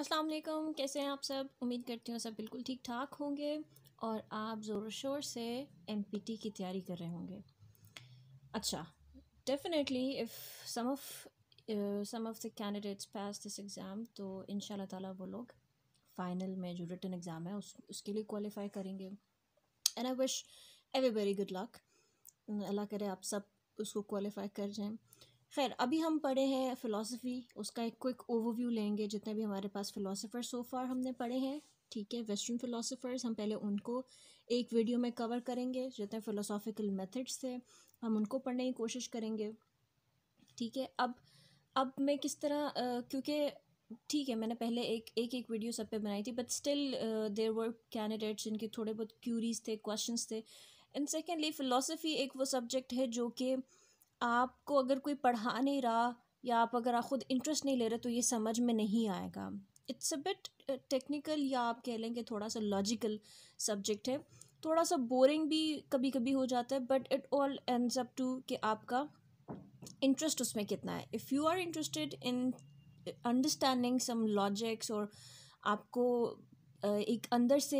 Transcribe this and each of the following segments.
अस्सलाम वालेकुम कैसे हैं आप सब उम्मीद करती हूँ सब बिल्कुल ठीक ठाक होंगे और आप ज़ोर शोर से एमपीटी की तैयारी कर रहे होंगे अच्छा definitely if some of some of the candidates pass this exam तो इन ताला वो लोग फाइनल में जो रिटर्न एग्ज़ाम है उस उसके लिए क्वालिफाई करेंगे and I wish every very good luck अल्लाह करे आप सब उसको क्वालिफाई कर जाएँ खैर अभी हम पढ़े हैं फ़िलासफ़ी उसका एक क्विक ओवरव्यू लेंगे जितने भी हमारे पास फ़िलासफ़र सो फार हमने पढ़े हैं ठीक है वेस्टर्न फ़िलासफ़र्स हम पहले उनको एक वीडियो में कवर करेंगे जितने फ़िलोसॉफ़िकल मेथड्स थे हम उनको पढ़ने की कोशिश करेंगे ठीक है अब अब मैं किस तरह क्योंकि ठीक है मैंने पहले एक एक एक वीडियो सब पे बनाई थी but still there were candidates जिनके थोड़े बहुत क्यूरीज थे क्वेश्चंस थे एंड सेकेंडली फ़िलासफ़ी एक वो सब्जेक्ट है जो कि uh, आपको अगर कोई पढ़ा नहीं रहा या आप अगर आप ख़ुद इंटरेस्ट नहीं ले रहे तो ये समझ में नहीं आएगा इट्स अ बिट टेक्निकल या आप कह लें कि थोड़ा सा लॉजिकल सब्जेक्ट है थोड़ा सा बोरिंग भी कभी कभी हो जाता है but it all ends up to कि आपका इंटरेस्ट उसमें कितना है if you are interested in understanding some logics और आपको एक अंदर से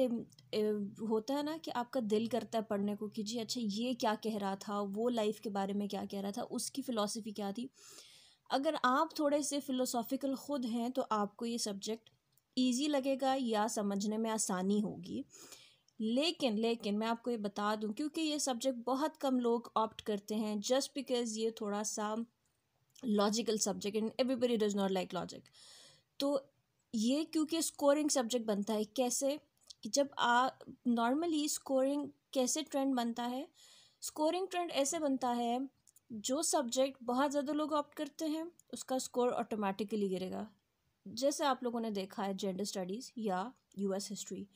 होता है ना कि आपका दिल करता है पढ़ने को कि जी अच्छा ये क्या कह रहा था वो लाइफ के बारे में क्या कह रहा था उसकी फ़िलासफ़ी क्या थी अगर आप थोड़े से फ़िलोसॉफ़िकल ख़ुद हैं तो आपको ये सब्जेक्ट ईजी लगेगा या समझने में आसानी होगी लेकिन लेकिन मैं आपको ये बता दूं क्योंकि ये सब्जेक्ट बहुत कम लोग ऑप्ट करते हैं जस्ट बिकॉज ये थोड़ा सा logical subject and everybody does not like logic तो ये क्योंकि स्कोरिंग सब्जेक्ट बनता है कैसे जब आ नॉर्मली स्कोरिंग कैसे ट्रेंड बनता है स्कोरिंग ट्रेंड ऐसे बनता है जो सब्जेक्ट बहुत ज़्यादा लोग ऑप्ट करते हैं उसका स्कोर ऑटोमेटिकली गिरेगा जैसे आप लोगों ने देखा है जेंडर स्टडीज़ या यूएस हिस्ट्री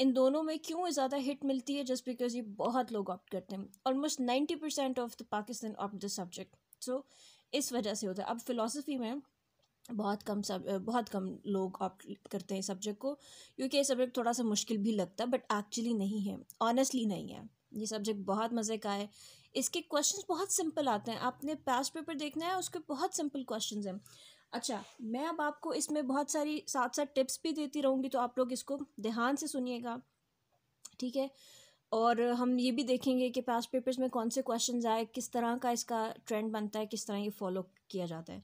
इन दोनों में क्यों ज़्यादा हिट मिलती है जस्ट बिकॉज ये बहुत लोग ऑप्ट करते हैं almost ninety percent of the Pakistan of the subject so इस वजह से होता है अब फिलोसफी में बहुत कम सब बहुत कम लोग ऑप्ट करते हैं सब्जेक्ट को क्योंकि ये सब्जेक्ट थोड़ा सा मुश्किल भी लगता है बट एक्चुअली नहीं है ऑनेस्टली नहीं है ये सब्जेक्ट बहुत मज़े का है इसके क्वेश्चन बहुत सिंपल आते हैं आपने पास्ट पेपर देखना है उसके बहुत सिंपल क्वेश्चन हैं अच्छा मैं अब आपको इसमें बहुत सारी साथ साथ टिप्स भी देती रहूँगी तो आप लोग इसको ध्यान से सुनिएगा ठीक है और हम ये भी देखेंगे कि पास्ट पेपर्स में कौन से क्वेश्चन आए किस तरह का इसका ट्रेंड बनता है किस तरह ये फॉलो किया जाता है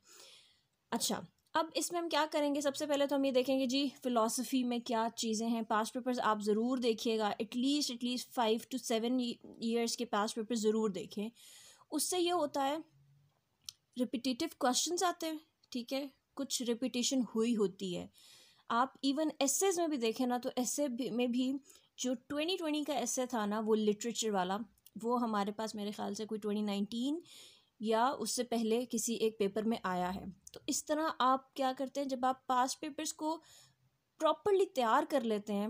अच्छा अब इसमें हम क्या करेंगे सबसे पहले तो हम ये देखेंगे जी फ़िलासफ़ी में क्या चीज़ें हैं पास्ट पेपर्स आप ज़रूर देखिएगा at least at least five to seven years के पास्ट पेपर ज़रूर देखें उससे ये होता है रिपीटिटिव क्वेश्चन आते हैं ठीक है कुछ रिपीटिशन हुई होती है आप इवन एसेज में भी देखें ना तो एसे में भी जो ट्वेंटी ट्वेंटी का एस था ना वो लिटरेचर वाला वो हमारे पास मेरे ख्याल से कोई ट्वेंटी या उससे पहले किसी एक पेपर में आया है तो इस तरह आप क्या करते हैं जब आप पास्ट पेपर्स को प्रॉपरली तैयार कर लेते हैं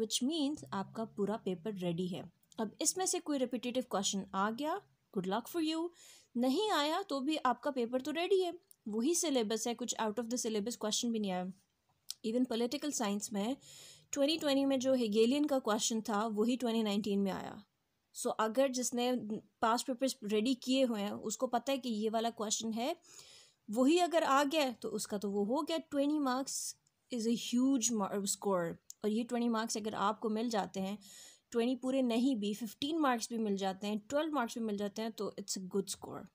विच मीन्स आपका पूरा पेपर रेडी है अब इसमें से कोई रिपीटेटिव क्वेश्चन आ गया गुड लक फॉर यू नहीं आया तो भी आपका पेपर तो रेडी है वही सिलेबस है कुछ out of the syllabus question भी नहीं आया इवन पॉलिटिकल साइंस में 2020 में जो हेगेलियन का क्वेश्चन था वही 2019 में आया सो so, अगर जिसने पास्ट पेपर्स रेडी किए हुए हैं उसको पता है कि ये वाला क्वेश्चन है वही अगर आ गया तो उसका तो वो हो गया twenty marks is a huge score और ये ट्वेंटी मार्क्स अगर आपको मिल जाते हैं ट्वेंटी पूरे नहीं भी फिफ्टीन मार्क्स भी मिल जाते हैं ट्वेल्व मार्क्स भी मिल जाते हैं तो इट्स अ गुड स्कोर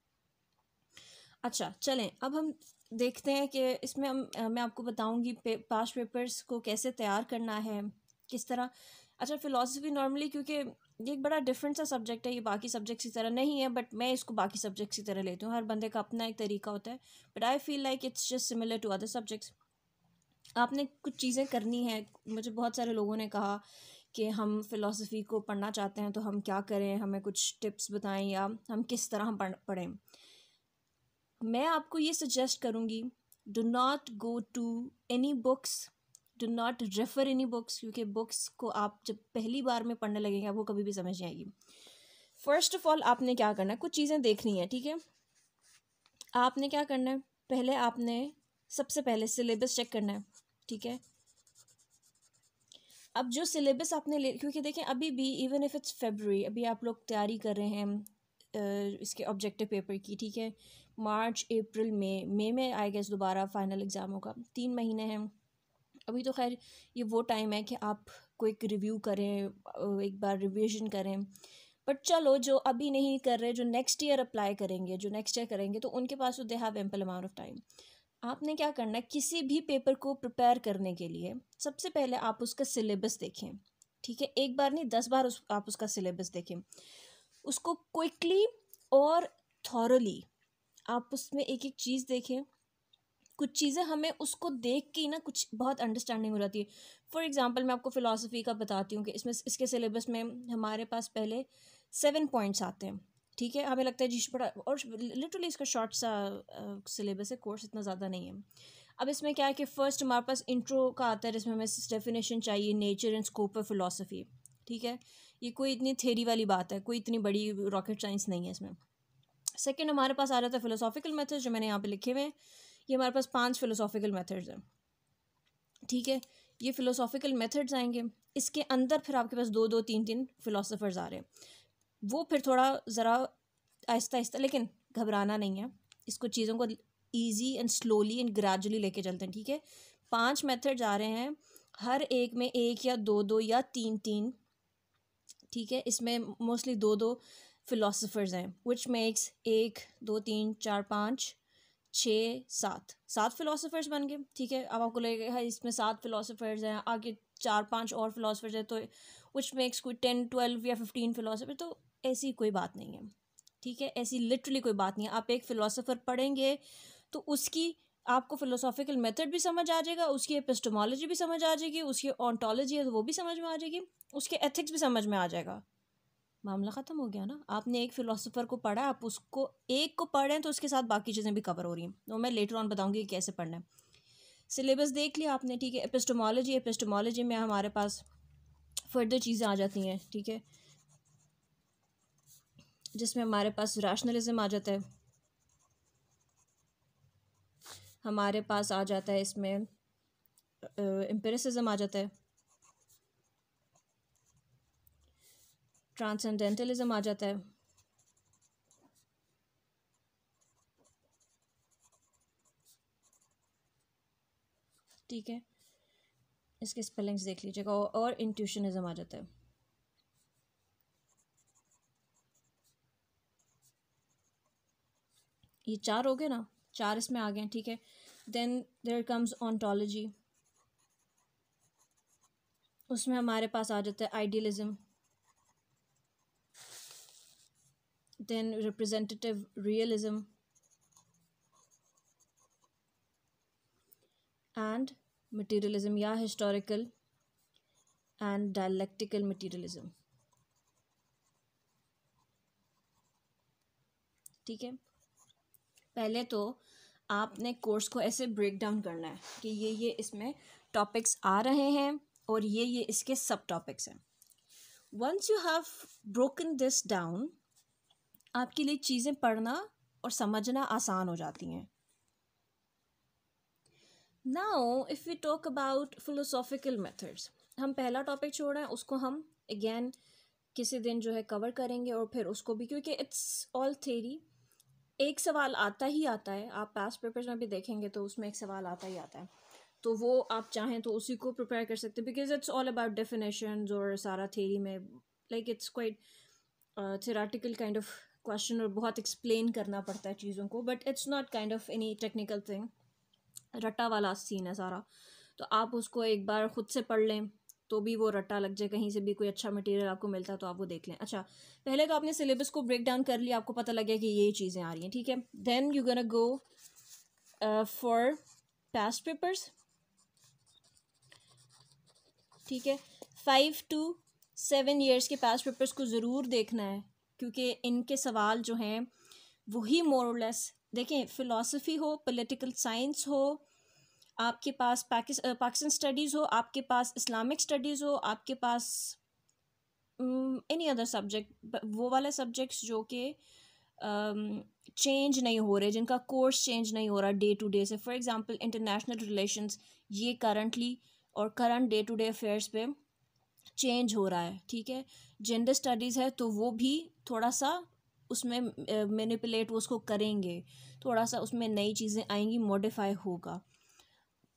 अच्छा चलें अब हम देखते हैं कि इसमें हम मैं आपको बताऊंगी पे, पास्ट पेपर्स को कैसे तैयार करना है किस तरह अच्छा फ़िलासफ़ी नॉर्मली क्योंकि ये एक बड़ा डिफरेंट सा सब्जेक्ट है ये बाकी सब्जेक्ट्स की तरह नहीं है बट मैं इसको बाकी सब्जेक्ट्स की तरह लेती हूँ हर बंदे का अपना एक तरीका होता है but I feel like it's just similar to other subjects आपने कुछ चीज़ें करनी है मुझे बहुत सारे लोगों ने कहा कि हम फ़िलासफ़ी को पढ़ना चाहते हैं तो हम क्या करें हमें कुछ टिप्स बताएं या हम किस तरह पढ़ पढ़ें मैं आपको ये सजेस्ट करूँगी do not go to any books do not refer any books क्योंकि बुक्स को आप जब पहली बार में पढ़ने लगेंगे आपको कभी भी समझ नहीं आएगी फर्स्ट ऑफ ऑल आपने क्या करना है कुछ चीज़ें देखनी है ठीक है आपने क्या करना है पहले आपने सबसे पहले सिलेबस चेक करना है ठीक है अब जो सिलेबस आपने ले क्योंकि देखें अभी भी इवन इफ़ इट्स फेबररी अभी आप लोग तैयारी कर रहे हैं इसके ऑब्जेक्टिव पेपर की ठीक है मार्च अप्रैल मई मई में आई गेस दोबारा फाइनल एग्ज़ाम होगा तीन महीने हैं अभी तो खैर ये वो टाइम है कि आप क्विक रिव्यू करें एक बार रिविजन करें बट चलो जो अभी नहीं कर रहे जो नेक्स्ट ईयर अप्लाई करेंगे जो नेक्स्ट ईयर करेंगे तो उनके पास तो they have ample amount of time आपने क्या करना है किसी भी पेपर को प्रिपेयर करने के लिए सबसे पहले आप उसका सिलेबस देखें ठीक है एक बार नहीं दस बार उस, आप उसका सिलेबस देखें उसको क्विकली और थॉरली आप उसमें एक एक चीज़ देखें कुछ चीज़ें हमें उसको देख के ही ना कुछ बहुत अंडरस्टैंडिंग हो जाती है फॉर एग्ज़ाम्पल मैं आपको फ़िलासफ़ी का बताती हूँ कि इसमें इसके सिलेबस में हमारे पास पहले सेवन पॉइंट्स आते हैं ठीक है हमें लगता है जिस बड़ा और लिटरली इसका शॉर्ट सा सिलेबस है कोर्स इतना ज़्यादा नहीं है अब इसमें क्या है कि फ़र्स्ट हमारे पास इंट्रो का आता है जिसमें हमें डेफिनेशन चाहिए nature and scope of philosophy ठीक है ये कोई इतनी थेरी वाली बात है कोई इतनी बड़ी रॉकेट साइंस नहीं है इसमें सेकेंड हमारे पास आ रहा था फिलोसॉफिकल मेथड जो मैंने यहाँ पे लिखे हुए हैं ये हमारे पास पांच फ़िलोसॉफ़िकल मेथड्स हैं ठीक है ये फ़िलोसॉफ़िकल मेथड्स आएंगे इसके अंदर फिर आपके पास दो दो तीन तीन फ़िलोसोफ़र्स आ रहे हैं वो फिर थोड़ा ज़रा आहिस्ता आहिस्ता लेकिन घबराना नहीं है इसको चीज़ों को easy and slowly and gradually लेके चलते हैं ठीक है पांच मेथड्स आ रहे हैं हर एक में एक या दो दो या तीन तीन ठीक है इसमें मोस्टली दो दो फिलोसोफर्स हैं विच मेक्स एक दो तीन चार पाँच छः सात सात फिलोसोफर्स बन गए ठीक है अब आपको लगेगा इसमें सात फ़िलासफ़र्स हैं आगे चार पांच और फ़िलासफ़र्स हैं तो विच मेक्स कोई टेन ट्वेल्व या फिफ्टीन फ़िलासफ़र तो ऐसी कोई बात नहीं है ठीक है ऐसी लिटरली कोई बात नहीं है आप एक फ़िलासफ़र पढ़ेंगे तो उसकी आपको फिलोसॉफिकल मेथड भी समझ आ जाएगा उसकी एपिस्टोमोलॉजी भी समझ आ जाएगी उसकी ऑन्टोलॉजी है तो वो भी समझ में आ जाएगी उसके एथिक्स भी समझ में आ जाएगा मामला ख़त्म हो गया ना आपने एक फ़िलोसोफ़र को पढ़ा आप उसको एक को पढ़ रहे हैं तो उसके साथ बाकी चीज़ें भी कवर हो रही हैं तो मैं लेटर ऑन बताऊँगी कि कैसे पढ़ना है सिलेबस देख लिया आपने ठीक है एपिस्टोमोलॉजी एपिस्टोमोलॉजी में हमारे पास फर्दर चीज़ें आ जाती हैं ठीक है जिसमें हमारे पास रैशनलिज्म आ जाता है हमारे पास आ जाता है इसमें एम्पेरिसिज्म आ जाता है ट्रांसेंडेंटलिज्म आ जाता है ठीक है इसके स्पेलिंग्स देख लीजिएगा और इंट्यूशनिज्म आ जाता है ये चार हो गए ना चार इसमें आ गए हैं ठीक है देन देर कम्स ऑन्टोलॉजी उसमें हमारे पास आ जाता है idealism then representative realism and materialism ya historical and dialectical materialism ठीक है पहले तो आपने कोर्स को ऐसे ब्रेक डाउन करना है कि ये ये इसमें टॉपिक्स आ रहे हैं और ये ये इसके सब टॉपिक्स हैं once you have broken this down आपके लिए चीज़ें पढ़ना और समझना आसान हो जाती हैं now if you talk about philosophical methods हम पहला टॉपिक छोड़ रहे हैं उसको हम अगेन किसी दिन जो है कवर करेंगे और फिर उसको भी क्योंकि इट्स ऑल थेरी एक सवाल आता ही आता है आप पास पेपर्स में भी देखेंगे तो उसमें एक सवाल आता ही आता है तो वो आप चाहें तो उसी को प्रिपेयर कर सकते हैं because it's all about definition और सारा थेरी में like it's quite theoretical kind of question और बहुत एक्सप्लेन करना पड़ता है चीज़ों को but it's not kind of any technical thing रट्टा वाला सीन है सारा तो आप उसको एक बार ख़ुद से पढ़ लें तो भी वो रट्टा लग जाए कहीं से भी कोई अच्छा मटेरियल आपको मिलता है तो आप वो देख लें अच्छा पहले तो आपने सिलेबस को ब्रेक डाउन कर लिया आपको पता लग गया कि ये चीज़ें आ रही हैं ठीक है then you gonna go for past papers ठीक है फाइव टू सेवन ईयर्स के पास्ट पेपर्स को ज़रूर देखना है क्योंकि इनके सवाल जो हैं वही मोरलेस देखें फ़िलासफ़ी हो पॉलिटिकल साइंस हो आपके पास पाकिस्तान स्टडीज़ हो आपके पास इस्लामिक स्टडीज़ हो आपके पास एनी अदर सब्जेक्ट वो वाले सब्जेक्ट्स जो कि चेंज नहीं हो रहे जिनका कोर्स चेंज नहीं हो रहा डे टू डे से फॉर एग्ज़ाम्पल इंटरनेशनल रिलेशंस ये करंटली और current day to day affairs पे चेंज हो रहा है ठीक है जेंडर स्टडीज़ है तो वो भी थोड़ा सा उसमें मैनिपुलेट वो उसको करेंगे थोड़ा सा उसमें नई चीज़ें आएंगी मॉडिफाई होगा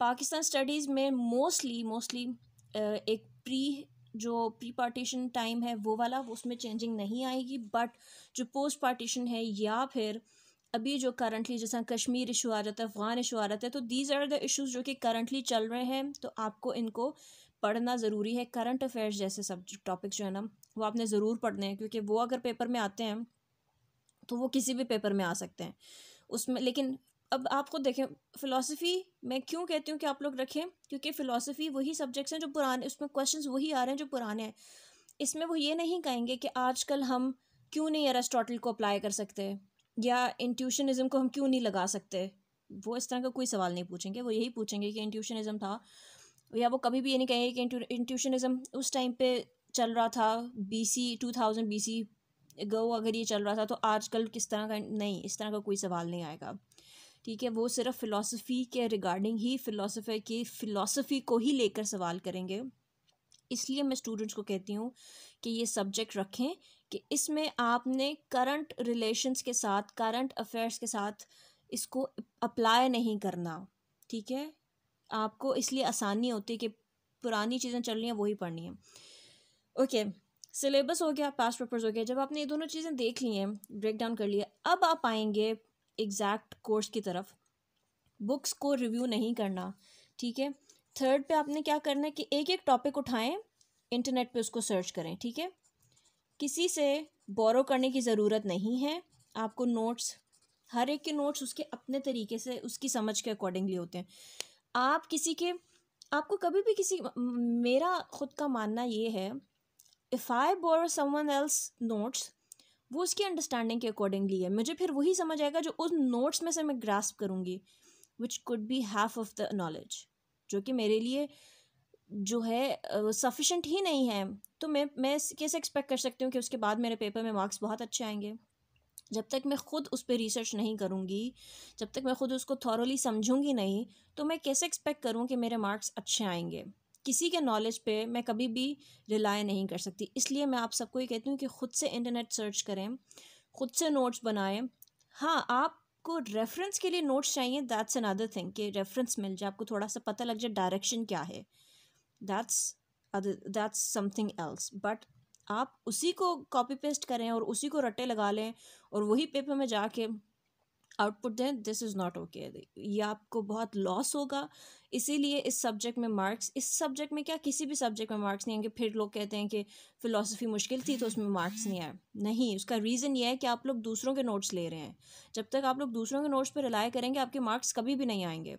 पाकिस्तान स्टडीज़ में मोस्टली मोस्टली एक प्री जो प्री पार्टीशन टाइम है वो वाला वो उसमें चेंजिंग नहीं आएगी बट जो पोस्ट पार्टीशन है या फिर अभी जो करंटली जैसा कश्मीर इशू आ जाता है अफगान इशू आ जाता है तो दीज आर द इश्यूज़ जो कि करंटली चल रहे हैं तो आपको इनको पढ़ना ज़रूरी है करंट अफेयर्स जैसे सब टॉपिक्स जो है ना वो आपने ज़रूर पढ़ने हैं क्योंकि वो अगर पेपर में आते हैं तो वो किसी भी पेपर में आ सकते हैं उसमें लेकिन अब आप खुद देखें फ़िलासफ़ी मैं क्यों कहती हूँ कि आप लोग रखें क्योंकि फ़िलासफ़ी वही सब्जेक्ट्स हैं जो पुराने उसमें क्वेश्चंस वही आ रहे हैं जो पुराने हैं इसमें वो ये नहीं कहेंगे कि आजकल हम क्यों नहीं अरेस्टोटल को अप्लाई कर सकते या इंट्यूशनिज़म को हम क्यों नहीं लगा सकते वो इस तरह का कोई सवाल नहीं पूछेंगे वो यही पूछेंगे कि इंट्यूशनिज़म था या वो कभी भी ये नहीं कहेंगे कि इंट्यूशनिज़म उस टाइम पे चल रहा था B C two thousand B C go अगर ये चल रहा था तो आजकल किस तरह का नहीं इस तरह का कोई सवाल नहीं आएगा ठीक है वो सिर्फ फ़िलासफ़ी के रिगार्डिंग ही फ़िलासफ़र की फ़िलासफ़ी को ही लेकर सवाल करेंगे इसलिए मैं स्टूडेंट्स को कहती हूँ कि ये सब्जेक्ट रखें कि इसमें आपने करंट रिलेशंस के साथ करंट अफेयर्स के साथ इसको अप्लाई नहीं करना ठीक है आपको इसलिए आसानी होती है कि पुरानी चीज़ें चल रही हैं वही पढ़नी है ओके सिलेबस हो गया पास्ट पेपर्स हो गया जब आपने ये दोनों चीज़ें देख ली हैं ब्रेक डाउन कर लिया अब आप आएंगे एग्जैक्ट कोर्स की तरफ बुक्स को रिव्यू नहीं करना ठीक है थर्ड पे आपने क्या करना है कि एक एक टॉपिक उठाएं इंटरनेट पे उसको सर्च करें ठीक है किसी से बोरो करने की ज़रूरत नहीं है आपको नोट्स हर एक के नोट्स उसके अपने तरीके से उसकी समझ के अकॉर्डिंगली होते हैं आप किसी के आपको कभी भी किसी मेरा ख़ुद का मानना ये है if I borrow someone else notes वो उसकी अंडरस्टैंडिंग के अकॉर्डिंगली है मुझे फिर वही समझ आएगा जो उस नोट्स में से मैं ग्रास्प करूँगी which could be half of the knowledge जो कि मेरे लिए जो है सफिशेंट uh, ही नहीं है तो मैं मैं कैसे एक्सपेक्ट कर सकती हूँ कि उसके बाद मेरे पेपर में मार्क्स बहुत अच्छे आएंगे जब तक मैं ख़ुद उस पर रिसर्च नहीं करूँगी जब तक मैं ख़ुद उसको थॉरली समझूँगी नहीं तो मैं कैसे एक्सपेक्ट करूँ कि मेरे मार्क्स अच्छे आएंगे किसी के नॉलेज पे मैं कभी भी रिलाई नहीं कर सकती इसलिए मैं आप सबको ये कहती हूँ कि ख़ुद से इंटरनेट सर्च करें ख़ुद से नोट्स बनाएं हाँ आपको रेफरेंस के लिए नोट्स चाहिए दैट्स अदर थिंग कि रेफरेंस मिल जाए आपको थोड़ा सा पता लग जाए डायरेक्शन क्या है that's that's something else but आप उसी को कॉपी पेस्ट करें और उसी को रट्टे लगा लें और वही पेपर में जाके आउटपुट दें दिस इज़ नॉट ओके ये आपको बहुत लॉस होगा इसीलिए इस सब्जेक्ट में मार्क्स इस सब्जेक्ट में क्या किसी भी सब्जेक्ट में मार्क्स नहीं आएंगे फिर लोग कहते हैं कि फ़िलासफ़ी मुश्किल थी तो उसमें मार्क्स नहीं आए नहीं उसका रीज़न ये है कि आप लोग दूसरों के नोट्स ले रहे हैं जब तक आप लोग दूसरों के नोट्स पर रिलाई करेंगे आपके मार्क्स कभी भी नहीं आएंगे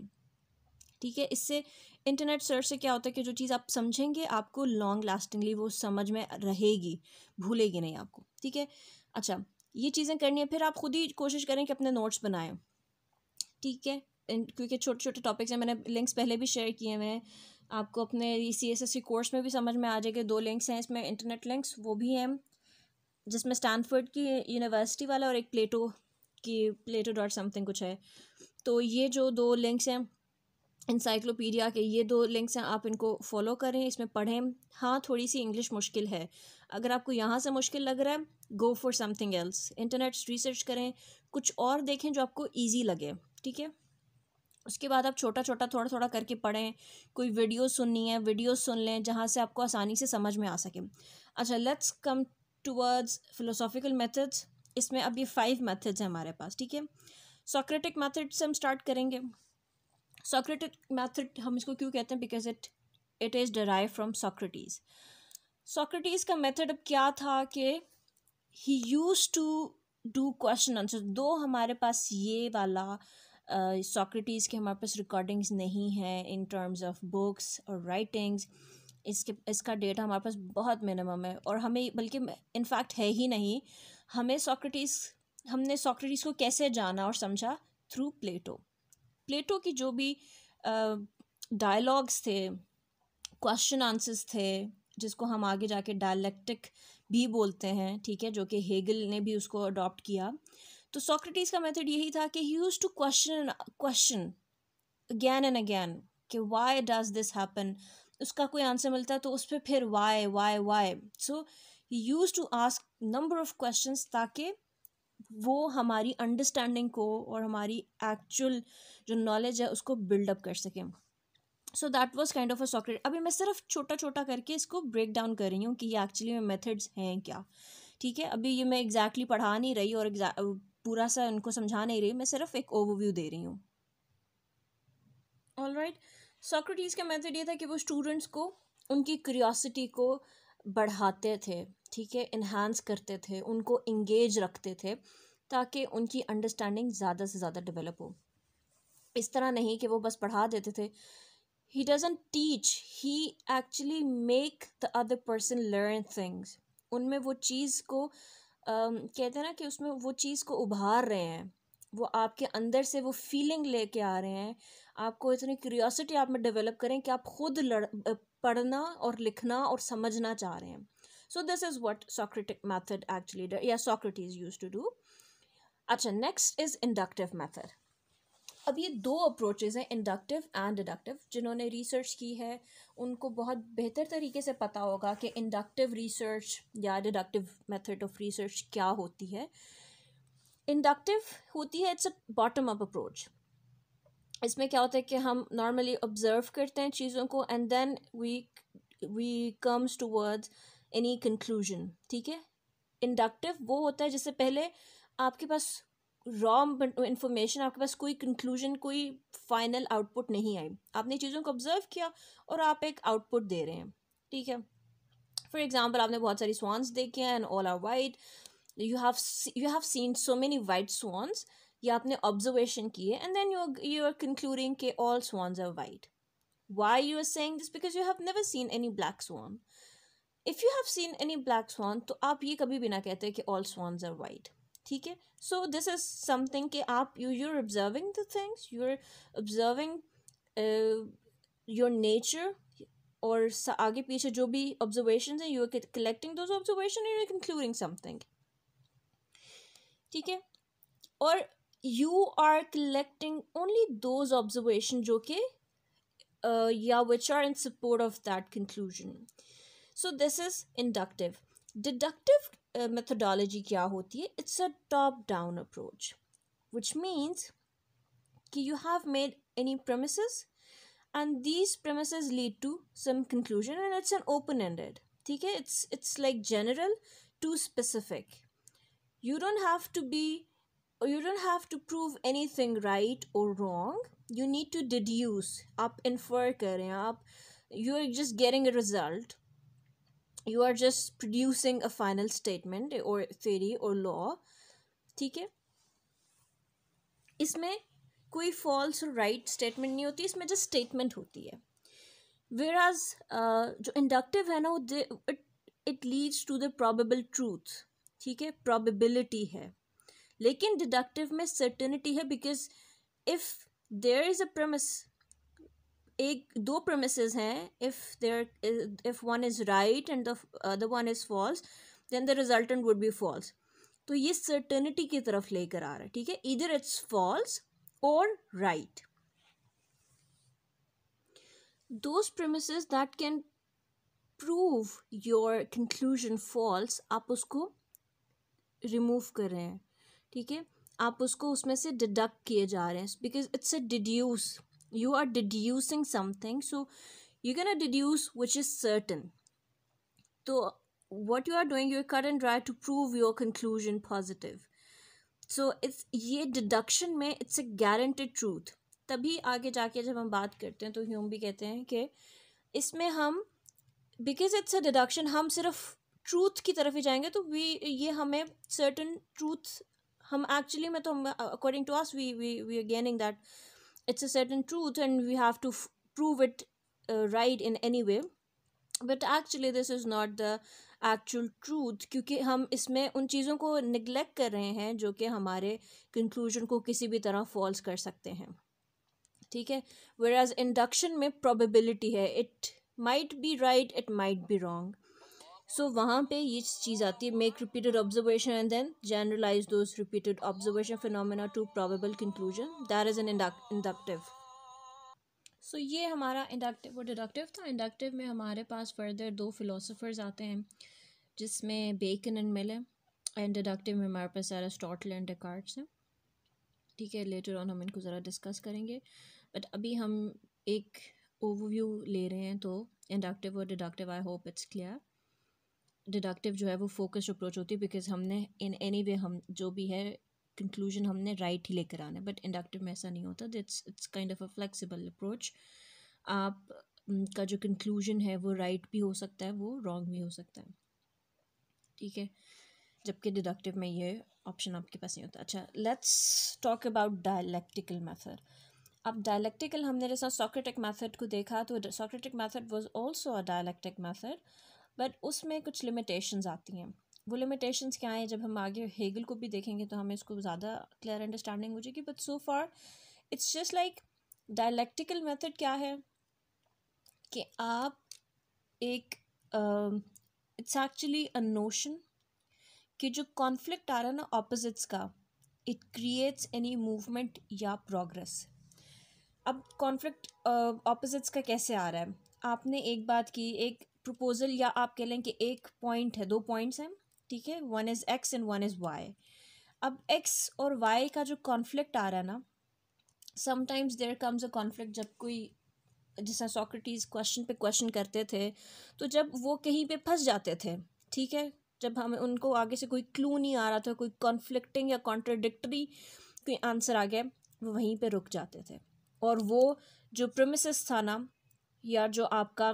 ठीक है इससे इंटरनेट सर्च से क्या होता है कि जो चीज़ आप समझेंगे आपको लॉन्ग लास्टिंगली वो समझ में रहेगी भूलेगी नहीं आपको ठीक है अच्छा ये चीज़ें करनी है फिर आप खुद ही कोशिश करें कि अपने नोट्स बनाएं ठीक है क्योंकि छोटे छोटे टॉपिक्स हैं मैंने लिंक्स पहले भी शेयर किए हुए हैं आपको अपने C S S C course में भी समझ में आ जाएगा दो लिंक्स हैं इसमें इंटरनेट लिंक्स वो भी हैं जिसमें स्टैनफर्ड की यूनिवर्सिटी वाला और एक प्लेटो की प्लेटो डॉट समथिंग कुछ है तो ये जो दो लिंक्स हैं इंसाइक्लोपीडिया के ये दो लिंक्स हैं आप इनको फॉलो करें इसमें पढ़ें हाँ थोड़ी सी इंग्लिश मुश्किल है अगर आपको यहाँ से मुश्किल लग रहा है go for something else internet research करें कुछ और देखें जो आपको ईजी लगे ठीक है उसके बाद आप छोटा छोटा थोड़ा थोड़ा करके पढ़ें कोई वीडियो सुननी है वीडियो सुन लें जहाँ से आपको आसानी से समझ में आ सके अच्छा let's come towards philosophical methods इसमें अब ये फाइव मेथड्स हैं हमारे पास ठीक है सोक्रेटिक मेथड से हम स्टार्ट करेंगे सोक्रेटिक मैथड हम इसको क्यों कहते हैं because it it is derived from Socrates Socrates का मेथड अब क्या था कि he use to do question answer दो हमारे पास ये वाला सॉक्रेटीज़ uh, के हमारे पास रिकॉर्डिंग्स नहीं हैं इन टर्म्स ऑफ बुक्स और राइटिंग्स इसके इसका डेटा हमारे पास बहुत मिनिमम है और हमें बल्कि इनफैक्ट है ही नहीं हमें सॉक्रेटीज़ हमने सॉक्रेटीज़ को कैसे जाना और समझा थ्रू प्लेटो प्लेटो की जो भी डायलॉग्स थे क्वेश्चन आंसर्स थे जिसको हम आगे जाके डायलेक्टिक भी बोलते हैं ठीक है जो कि हेगल ने भी उसको अडॉप्ट किया तो सॉक्रेटिस का मेथड यही था कि he use to question question again and again कि वाई डज दिस हैपन उसका कोई आंसर मिलता है तो उस पर फिर why why why so use to ask number of question ताकि वो हमारी अंडरस्टैंडिंग को और हमारी एक्चुअल जो नॉलेज है उसको बिल्डअप कर सकें so that was kind of a socket अभी मैं सिर्फ छोटा छोटा करके इसको ब्रेक डाउन कर रही हूँ कि ये एक्चुअली में मेथड्स हैं क्या ठीक है अभी ये मैं एग्जैक्टली exactly पढ़ा नहीं रही और पूरा सा उनको समझा नहीं रही मैं सिर्फ एक ओवरव्यू दे रही हूँ ऑल राइट सॉक्रेटीज़ का मेथड ये था कि वो स्टूडेंट्स को उनकी क्यूरियोसिटी को बढ़ाते थे ठीक है इन्हांस करते थे उनको इंगेज रखते थे ताकि उनकी अंडरस्टैंडिंग ज़्यादा से ज़्यादा डेवलप हो इस तरह नहीं कि वो बस पढ़ा देते थे he doesn't teach he actually make the other person learn things उनमें वो चीज़ को um, कहते हैं ना कि उसमें वो चीज़ को उभार रहे हैं वो आपके अंदर से वो फीलिंग लेके आ रहे हैं आपको इतनी क्यूरियोसिटी आप में डेवलप करें कि आप खुद लड़ पढ़ना और लिखना और समझना चाह रहे हैं so this is what socratic method actually या yeah socrates used to do अच्छा नेक्स्ट इज़ इंडक्टिव मेथड अब ये दो अप्रोचेज़ हैं इंडक्टिव एंड डिडक्टिव जिन्होंने रिसर्च की है उनको बहुत बेहतर तरीके से पता होगा कि इंडक्टिव रिसर्च या डिडक्टिव मेथड ऑफ रिसर्च क्या होती है इंडक्टिव होती है it's a bottom up approach इसमें क्या होता है कि हम नॉर्मली ऑब्ज़र्व करते हैं चीज़ों को and then we we comes towards any conclusion ठीक है इंडक्टिव वो होता है जैसे पहले आपके पास रॉ इन्फॉर्मेशन आपके पास कोई कंक्लूजन कोई फाइनल आउटपुट नहीं आई आपने चीज़ों को ऑब्जर्व किया और आप एक आउटपुट दे रहे हैं ठीक है फॉर एग्जाम्पल आपने बहुत सारी स्वान्स देखे हैं and all are white you have you have seen so many white swans या आपने ऑब्जर्वेशन किए and then you you are concluding के all swans are white why you are saying this because you have never seen any black swan if you have seen any black swan तो आप ये कभी भी ना कहते कि ऑल स्वान्स आर वाइट ठीक है सो दिस इज समथिंग कि आप you you're observing the things you are observing your nature और आगे पीछे जो भी ऑब्जर्वेशन हैं you are collecting those observation you are concluding something ठीक है और you are collecting only those observation जो कि या which are in support of that conclusion So this is inductive. Deductive uh, methodology kya hoti hai? It's a top-down approach, which means ki you have made any premises and these premises lead to some conclusion and it's an open-ended okay it's it's like general to specific you don't have to be or you don't have to prove anything right or wrong you need to deduce up infer kar rahe you're just getting a result you are just producing a final statement और theory और law ठीक है इसमें कोई false और right statement नहीं होती इसमें जस्ट स्टेटमेंट होती है वेर आज uh, जो इंडक्टिव है ना वो it leads to the probable truth ठीक है प्रॉबेबिलिटी है लेकिन डिडक्टिव में सर्टेनिटी है because if there is a premise एक दो प्रमिसेस हैं if there if one is right and the one is false then the resultant would be false तो ये सर्टनिटी की तरफ लेकर आ रहा है ठीक है इधर इट्स फॉल्स और राइट दो premise that can prove your conclusion false आप उसको रिमूव कर रहे हैं ठीक है आप उसको उसमें से डिडक्ट किए जा रहे हैं because it's a deduce you are deducing something so you're gonna deduce which is certain so what you are doing you're cut and dry to prove your conclusion positive so it's ये deduction में it's a guaranteed truth तभी आगे जाके जब हम बात करते हैं तो ह्यूम भी कहते हैं कि इसमें हम बिकॉज इट्स अ डिडक्शन हम सिर्फ ट्रूथ की तरफ ही जाएंगे तो वी ये हमें सर्टन ट्रूथ हम एक्चुअली में तो हम according to as we we we are gaining that it's a certain truth and we have to f- prove it uh, right in any way but actually this is not the actual truth क्योंकि हम इसमें उन चीज़ों को neglect कर रहे हैं जो कि हमारे कंक्लूजन को किसी भी तरह फॉल्स कर सकते हैं ठीक है वेर एज इंडक्शन में प्रोबेबिलिटी है it might be right it might be wrong so so, वहाँ पे ये चीज़ आती है make repeated observation and then generalize those repeated observation phenomena to probable conclusion that is an inductive so ये हमारा इंडक्टिव और डिडक्टिव था इंडक्टिव में हमारे पास फर्दर दो फिलोसफर्स आते हैं जिसमें बेकन एंड मिल है एंड डिडक्टिव में हमारे पास एरिस्टोटल एंड डेकार्ट्स हैं ठीक है लेटर ऑन हम इनको ज़रा डिस्कस करेंगे बट अभी हम एक ओवरव्यू ले रहे हैं तो इंडक्टिव और deductive I hope it's clear deductive जो है वो फोकस अप्रोच होती है बिकॉज हमने इन एनी वे हम जो भी है कंक्लूजन हमने राइट right ही लेकर आना है बट इंडक्टिव में ऐसा नहीं होता that's it's kind of a flexible approach आप का जो कंक्लूजन है वो राइट right भी हो सकता है वो रॉन्ग भी हो सकता है ठीक है जबकि डिडक्टिव में ये ऑप्शन आपके पास नहीं होता अच्छा let's talk about dialectical method अब डायलैक्टिकल हमने जैसा सॉक्रेटिक मैथड को देखा तो Socratic method was also a dialectic method but उसमें कुछ लिमिटेशंस आती हैं वो लिमिटेशंस क्या हैं जब हम आगे हेगल को भी देखेंगे तो हमें इसको ज़्यादा क्लियर अंडरस्टैंडिंग हो जाएगी but so far it's just like dialectical method क्या है कि आप एक इट्स एक्चुअली अ नोशन कि जो कॉन्फ्लिक्ट आ रहा है ना ऑपोजिट्स का इट क्रिएट्स एनी मूवमेंट या प्रोग्रेस अब कॉन्फ्लिक्ट ऑपोजिट्स का कैसे आ रहा है आपने एक बात की एक प्रपोज़ल या आप कह लें कि एक पॉइंट है दो पॉइंट्स हैं ठीक है one is X and one is Y अब एक्स और वाई का जो कॉन्फ्लिक्ट आ रहा है ना sometimes there comes a conflict जब कोई जैसा सॉक्रेटिस क्वेश्चन पे क्वेश्चन करते थे तो जब वो कहीं पे फंस जाते थे ठीक है जब हमें उनको आगे से कोई क्लू नहीं आ रहा था कोई कॉन्फ्लिक्टिंग या कॉन्ट्रडिक्टरी कोई आंसर आ गया वो वहीं पे रुक जाते थे और वो जो प्रमिस था ना या जो आपका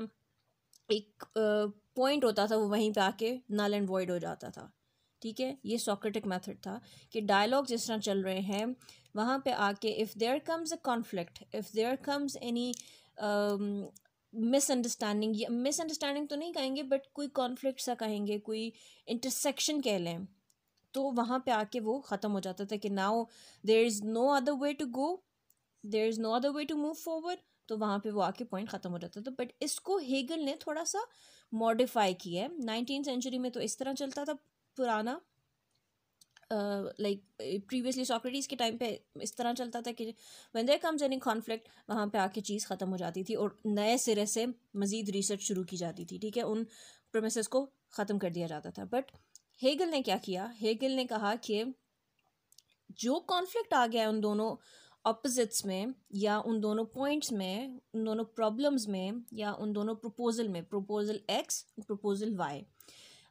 एक पॉइंट होता था वो वहीं पे आके नल एंड वॉइड हो जाता था ठीक है ये सॉक्रेटिक मेथड था कि डायलॉग जिस तरह चल रहे हैं वहाँ पे आके if there comes a conflict if there comes any misunderstanding या मिसअंडरस्टैंडिंग तो नहीं कहेंगे बट कोई कॉन्फ्लिक्ट सा कहेंगे कोई इंटरसेक्शन कह लें तो वहाँ पे आके वो ख़त्म हो जाता था कि now there is no other way to go there is no other way to move forward तो वहाँ पे वो आके पॉइंट ख़त्म हो जाता था बट इसको हेगल ने थोड़ा सा मॉडिफाई किया है नाइनटीन सेंचुरी में तो इस तरह चलता था पुराना लाइक प्रीवियसली सॉक्रेटिस के टाइम पे इस तरह चलता था कि one there comes any conflict वहाँ पे आके चीज़ ख़त्म हो जाती थी और नए सिरे से मज़ीद रिसर्च शुरू की जाती थी ठीक है उन प्रोमिस को ख़त्म कर दिया जाता था बट हेगल ने क्या किया हेगल ने कहा कि जो कॉन्फ्लिक्ट आ गया है उन दोनों अपोज़िट्स में या उन दोनों पॉइंट्स में उन दोनों प्रॉब्लम्स में या उन दोनों प्रपोजल में प्रपोजल एक्स प्रपोजल वाई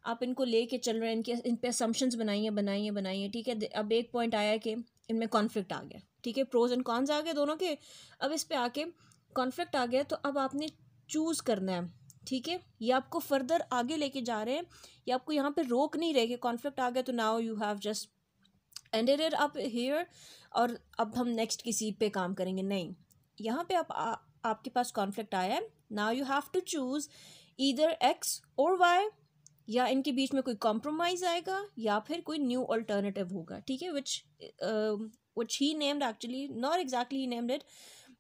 आप इनको ले के चल रहे हैं इनके इन पर असम्पशंस बनाइए बनाइए बनाइए ठीक है अब एक पॉइंट आया कि इनमें कॉन्फ्लिक्ट आ गया ठीक है प्रोज एंड कॉन्स आ गए दोनों के अब इस पर आके कॉन्फ्लिक्ट आ गया तो अब आपने चूज़ करना है ठीक है ये आपको फर्दर आगे लेके जा रहे हैं या आपको यहाँ पे रोक नहीं रहे कि कॉन्फ्लिक्ट आ गया तो now you have just ended it up here और अब हम नेक्स्ट किसी पे काम करेंगे नहीं यहाँ पे आप आ, आपके पास कॉन्फ्लिक्ट आया है now you have to choose either X और वाई या इनके बीच में कोई कॉम्प्रोमाइज़ आएगा या फिर कोई न्यू अल्टरनेटिव होगा ठीक है which which he named actually not exactly he named it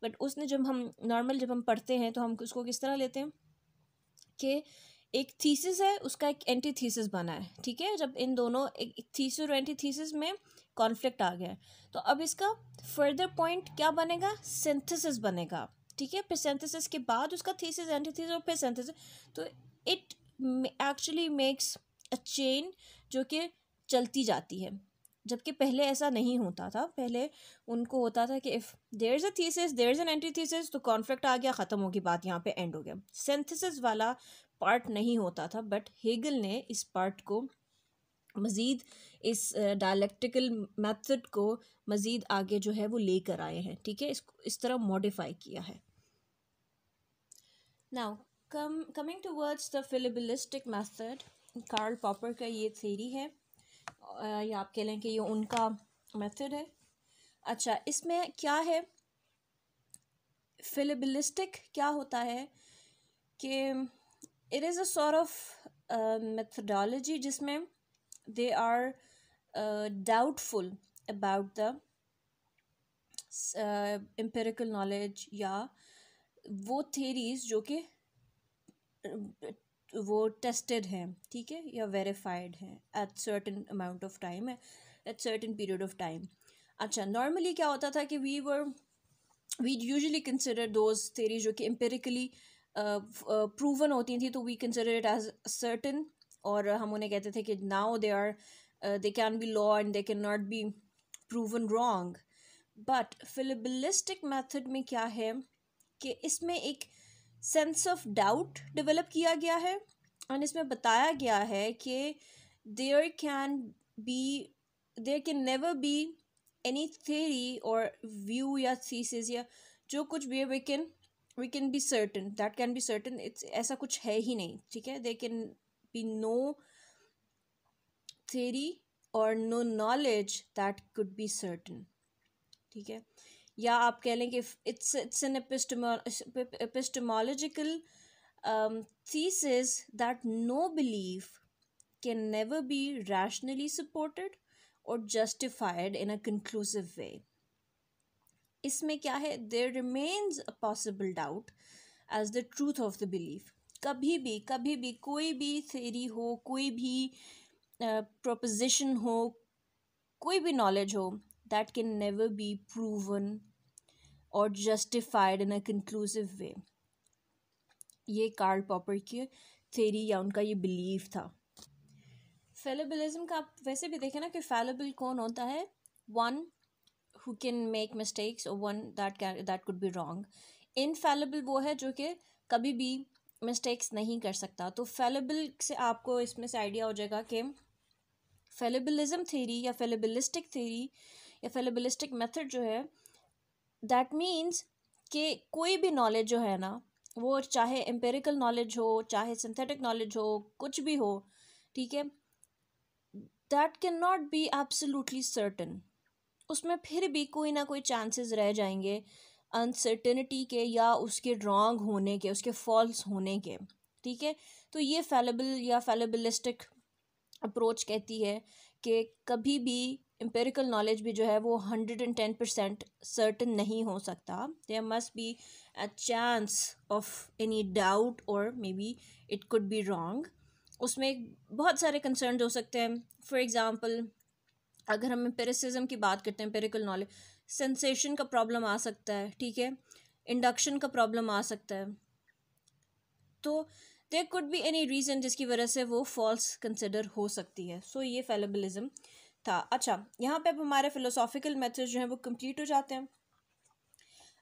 but उसने जब हम नॉर्मल जब हम पढ़ते हैं तो हम उसको किस तरह लेते हैं कि एक थीसिस है उसका एक एंटी थीसिस बना है ठीक है जब इन दोनों एक थीसिस और एंटी थीसिस में कॉन्फ्लिक्ट आ गया तो अब इसका फर्दर पॉइंट क्या बनेगा सिंथेसिस बनेगा ठीक है फिर सिंथेसिस के बाद उसका थीसिस एंटीथीसिस और फिर सिंथेसिस तो it actually makes a chain जो कि चलती जाती है जबकि पहले ऐसा नहीं होता था पहले उनको होता था कि if there is a thesis there is an antithesis तो कॉन्फ्लिक्ट आ गया ख़त्म होगी बात यहाँ पे एंड हो गया सिंथेसिस वाला पार्ट नहीं होता था बट हेगल ने इस पार्ट को मज़ीद इस डायलैक्टिकल मेथड को मज़ीद आगे जो है वो लेकर आए हैं ठीक है इसको इस तरह मॉडिफाई किया है now come coming towards the fallibilistic method Karl Popper का ये थेरी है या आप कह लें कि ये उनका मेथड है अच्छा इसमें क्या है फिलिबलिस्टिक क्या होता है कि it is a sort of methodology जिसमें they are uh, doubtful about the empirical knowledge uh, या वो थेरीज जो कि uh, वो टेस्टेड हैं ठीक है या वेरीफाइड हैं at certain amount of time at certain period of time अच्छा नॉर्मली क्या होता था कि we were we usually consider those theories जो कि एम्पेरिकली प्रूवन uh, होती थी तो we consider it as certain और हम उन्हें कहते थे कि now they are they can be law and they can not be proven wrong but fallibilistic method में क्या है कि इसमें एक सेंस ऑफ डाउट डिवेलप किया गया है और इसमें बताया गया है कि there can be there can never be any theory और व्यू या थीसिस या जो कुछ भी है we can we can be certain that can be certain it's ऐसा कुछ है ही नहीं ठीक है they can no theory or no knowledge that could be certain ठीक है या आप कह लें it's it's an epistemological um, thesis that no belief can never be rationally supported or justified in a conclusive way इसमें क्या है there remains a possible doubt as the truth of the belief कभी भी कभी भी कोई भी theory हो कोई भी प्रोपोजिशन uh, हो कोई भी नॉलेज हो that can never be proven और justified in a conclusive way ये कार्ल पॉपर की थेरी या उनका ये बिलीव था फेलेबलिज्म का आप वैसे भी देखें ना कि फेलेबल कौन होता है one who can make mistakes और one that can that could be wrong infallible वो है जो कि कभी भी मिस्टेक्स नहीं कर सकता तो फेलेबल से आपको इसमें से आइडिया हो जाएगा कि फेलेबलिज्म थेरी या फेलेबलिस्टिक थेरी या फेलेबलिस्टिक मेथड जो है दैट मीन्स कि कोई भी नॉलेज जो है ना वो चाहे एम्पेरिकल नॉलेज हो चाहे सिंथेटिक नॉलेज हो कुछ भी हो ठीक है that can not be absolutely certain उसमें फिर भी कोई ना कोई चांसेस रह जाएंगे अनसर्टनिटी के या उसके रॉन्ग होने के उसके फॉल्स होने के ठीक है तो ये फैलेबल या फैलेबलिस्टिक अप्रोच कहती है कि कभी भी एम्पेरिकल नॉलेज भी जो है वो hundred and ten percent certain नहीं हो सकता there must be a chance of any doubt और maybe it could be wrong उसमें बहुत सारे कंसर्न हो सकते हैं फॉर एग्ज़ाम्पल अगर हम एम्पेरिसिज्म की बात करते हैं एम्पेरिकल नॉलेज सेंसेशन का प्रॉब्लम आ सकता है ठीक है इंडक्शन का प्रॉब्लम आ सकता है तो there could be any reason जिसकी वजह से वो फॉल्स कंसिडर हो सकती है सो so, ये फेलेबलिज़म था अच्छा यहाँ पे अब हमारे फिलोसॉफिकल मेथड जो हैं वो कंप्लीट हो जाते हैं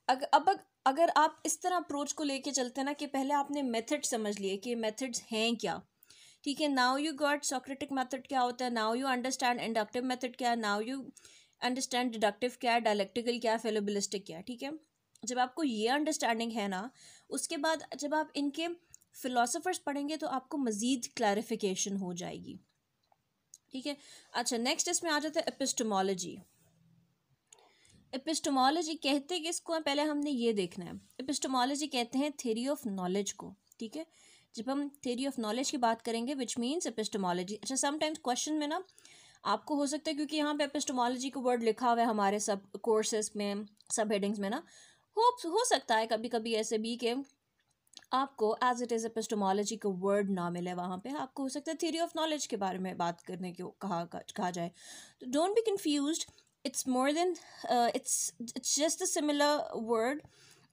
अगर अब अगर आप इस तरह अप्रोच को लेके चलते हैं ना कि पहले आपने मेथड समझ लिए कि मेथड्स हैं क्या ठीक है now you got Socratic method क्या होता है now you understand inductive method क्या है नाउ यू अंडरस्टैंड डिडक्टिव क्या है डायलेक्टिकल क्या है फेलोबिलिस्टिक क्या है ठीक है जब आपको ये अंडरस्टैंडिंग है ना उसके बाद जब आप इनके फिलोसोफर्स पढ़ेंगे तो आपको मज़ीद क्लैरिफिकेशन हो जाएगी ठीक है अच्छा नेक्स्ट इसमें आ जाता है एपिस्टोमोलॉजी एपिस्टोमोलॉजी कहते कि इसको पहले हमने ये देखना है एपिस्टोमोलॉजी कहते हैं थेरी ऑफ नॉलेज को ठीक है जब हम थेरी ऑफ नॉलेज की बात करेंगे विच मीन्स एपिस्टोमोलॉजी अच्छा समटाइम्स क्वेश्चन में ना आपको हो सकता है क्योंकि यहाँ पे एपिस्टोमोलॉजी का वर्ड लिखा हुआ है हमारे सब कोर्सेज में सब हेडिंग्स में ना हो हो सकता है कभी कभी ऐसे भी कि आपको एज इट इज़ एपिस्टोमोलॉजी का वर्ड ना मिले वहाँ पे आपको हो सकता है थ्योरी ऑफ नॉलेज के बारे में बात करने को कहा कहा जाए तो don't be confuse it's more than it's it's just a similar word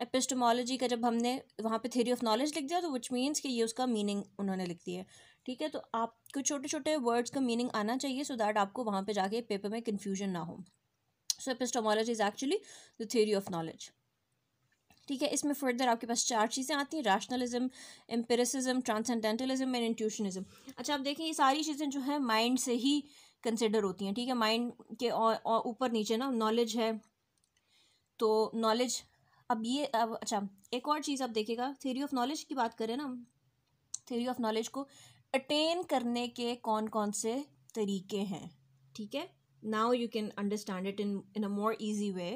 epistemology का जब हमने वहाँ पे थ्योरी ऑफ नॉलेज लिख दिया तो विच मीन्स कि ये उसका मीनिंग उन्होंने लिख दिया है ठीक है तो आपको छोटे छोटे वर्ड्स का मीनिंग आना चाहिए सो so दैट आपको वहाँ पे जाके पेपर में कन्फ्यूजन ना हो so epistemology is actually the theory of knowledge ठीक है इसमें फर्दर आपके पास चार चीज़ें आती हैं rationalism empiricism transcendentalism and intuitionism अच्छा आप देखें ये सारी चीज़ें जो है माइंड से ही कंसिडर होती हैं ठीक है माइंड के ऊपर नीचे ना नॉलेज है तो नॉलेज अब ये अब अच्छा एक और चीज़ आप देखिएगा थ्योरी ऑफ नॉलेज की बात करें ना थ्योरी ऑफ नॉलेज को अटेन करने के कौन कौन से तरीके हैं ठीक है now you can understand it in in a more easy way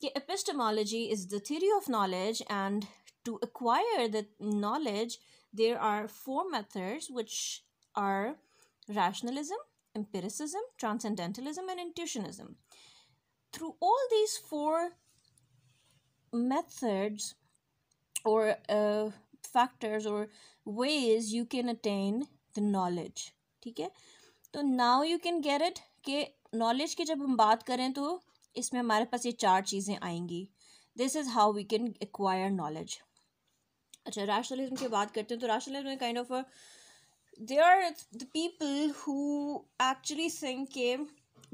कि epistemology is the theory of knowledge and to acquire the knowledge there are four methods which are rationalism empiricism transcendentalism and intuitionism through all these four methods or uh, factors or ways you can attain the knowledge ठीक है तो now you can get it के knowledge की जब हम बात करें तो इसमें हमारे पास ये चार चीज़ें आएंगी this is how we can acquire knowledge अच्छा रैशनलिज्म की बात करते हैं तो rationalism of a they are the people who actually think के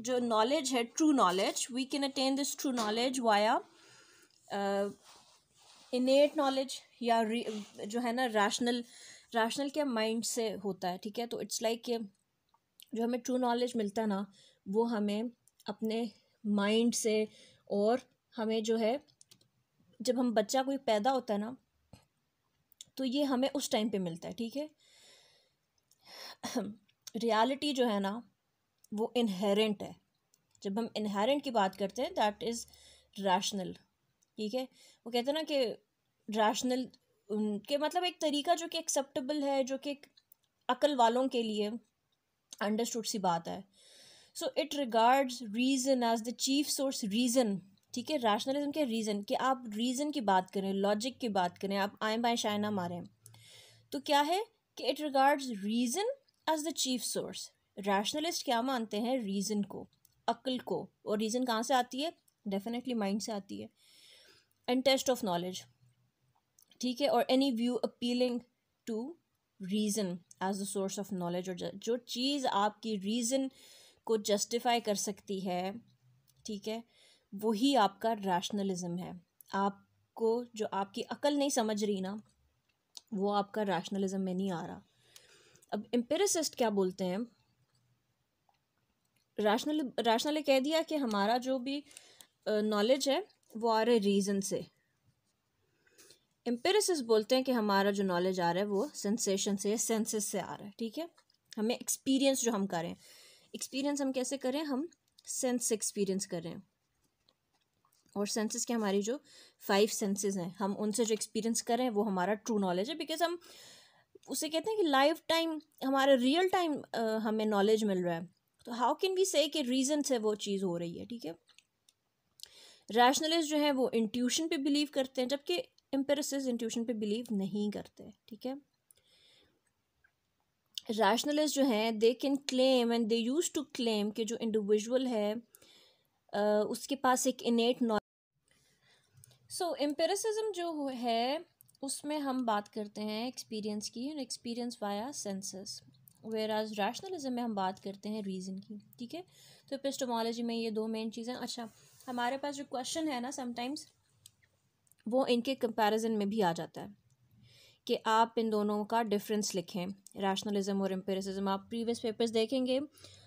जो नॉलेज है true knowledge we can attain this true knowledge via innate knowledge या जो है ना रैशनल रैशनल क्या माइंड से होता है ठीक है तो इट्स लाइक like जो हमें ट्रू नॉलेज मिलता है ना वो हमें अपने माइंड से और हमें जो है जब हम बच्चा कोई पैदा होता है ना तो ये हमें उस टाइम पे मिलता है ठीक है रियलिटी जो है ना वो इनहेरेंट है जब हम इनहेरेंट की बात करते हैं दैट इज़ रैशनल ठीक है वो कहते हैं ना कि रैशनल उनके मतलब एक तरीका जो कि एक्सेप्टेबल है जो कि अकल वालों के लिए अंडरस्टूड सी बात है so it regards reason as the chief source reason ठीक है रैशनलिज्म के रीज़न कि आप रीज़न की बात करें लॉजिक की बात करें आप आए बाएँ शायना ना मारें तो क्या है कि it regards reason as the chief source rationalist क्या मानते हैं रीज़न को अक्ल को और रीज़न कहाँ से आती है डेफिनेटली माइंड से आती है एंड टेस्ट ऑफ नॉलेज ठीक है और any view appealing to reason as the source of knowledge और जो चीज़ आपकी रीज़न को जस्टिफाई कर सकती है ठीक है वही आपका रैशनलिज्म है आपको जो आपकी अकल नहीं समझ रही ना वो आपका रैशनलिज्म में नहीं आ रहा अब एम्पेरिसिस्ट क्या बोलते हैं रैशनल रैशनल कह दिया कि हमारा जो भी नॉलेज है रहे रीज़न से एम्पेरिस बोलते हैं कि हमारा जो नॉलेज आ रहा है वो सेंसेशन से सेंसेस से आ रहा है ठीक है हमें एक्सपीरियंस जो हम करें एक्सपीरियंस हम कैसे करें हम सेंस से एक्सपीरियंस हैं और सेंसेस के हमारी जो फाइव सेंसेस हैं हम उनसे जो एक्सपीरियंस करें वो हमारा ट्रू नॉलेज है बिकॉज हम उसे कहते हैं कि लाइफ टाइम हमारा रियल टाइम हमें नॉलेज मिल रहा है तो how can we say reason से वो चीज़ हो रही है ठीक है रैशनलिस्ट जो हैं वो इंट्यूशन पे बिलीव करते हैं जबकि एम्पेरिसिस इंट्यूशन पे बिलीव नहीं करते ठीक है रैशनलिस्ट जो हैं they can claim and they use to claim कि जो इंडिविजुअल है आ, उसके पास एक इनेट नॉलेज सो एम्पेरिसिज्म जो है उसमें हम बात करते हैं एक्सपीरियंस की and experience via senses where आज रैशनलिज्म में हम बात करते हैं रीज़न की ठीक है तो एपिस्टोमोलॉजी में ये दो मेन चीज़ें अच्छा हमारे पास जो क्वेश्चन है ना समटाइम्स वो इनके कंपैरिजन में भी आ जाता है कि आप इन दोनों का डिफरेंस लिखें रैशनलिज्म और एम्पेरिसिज्म आप प्रीवियस पेपर्स देखेंगे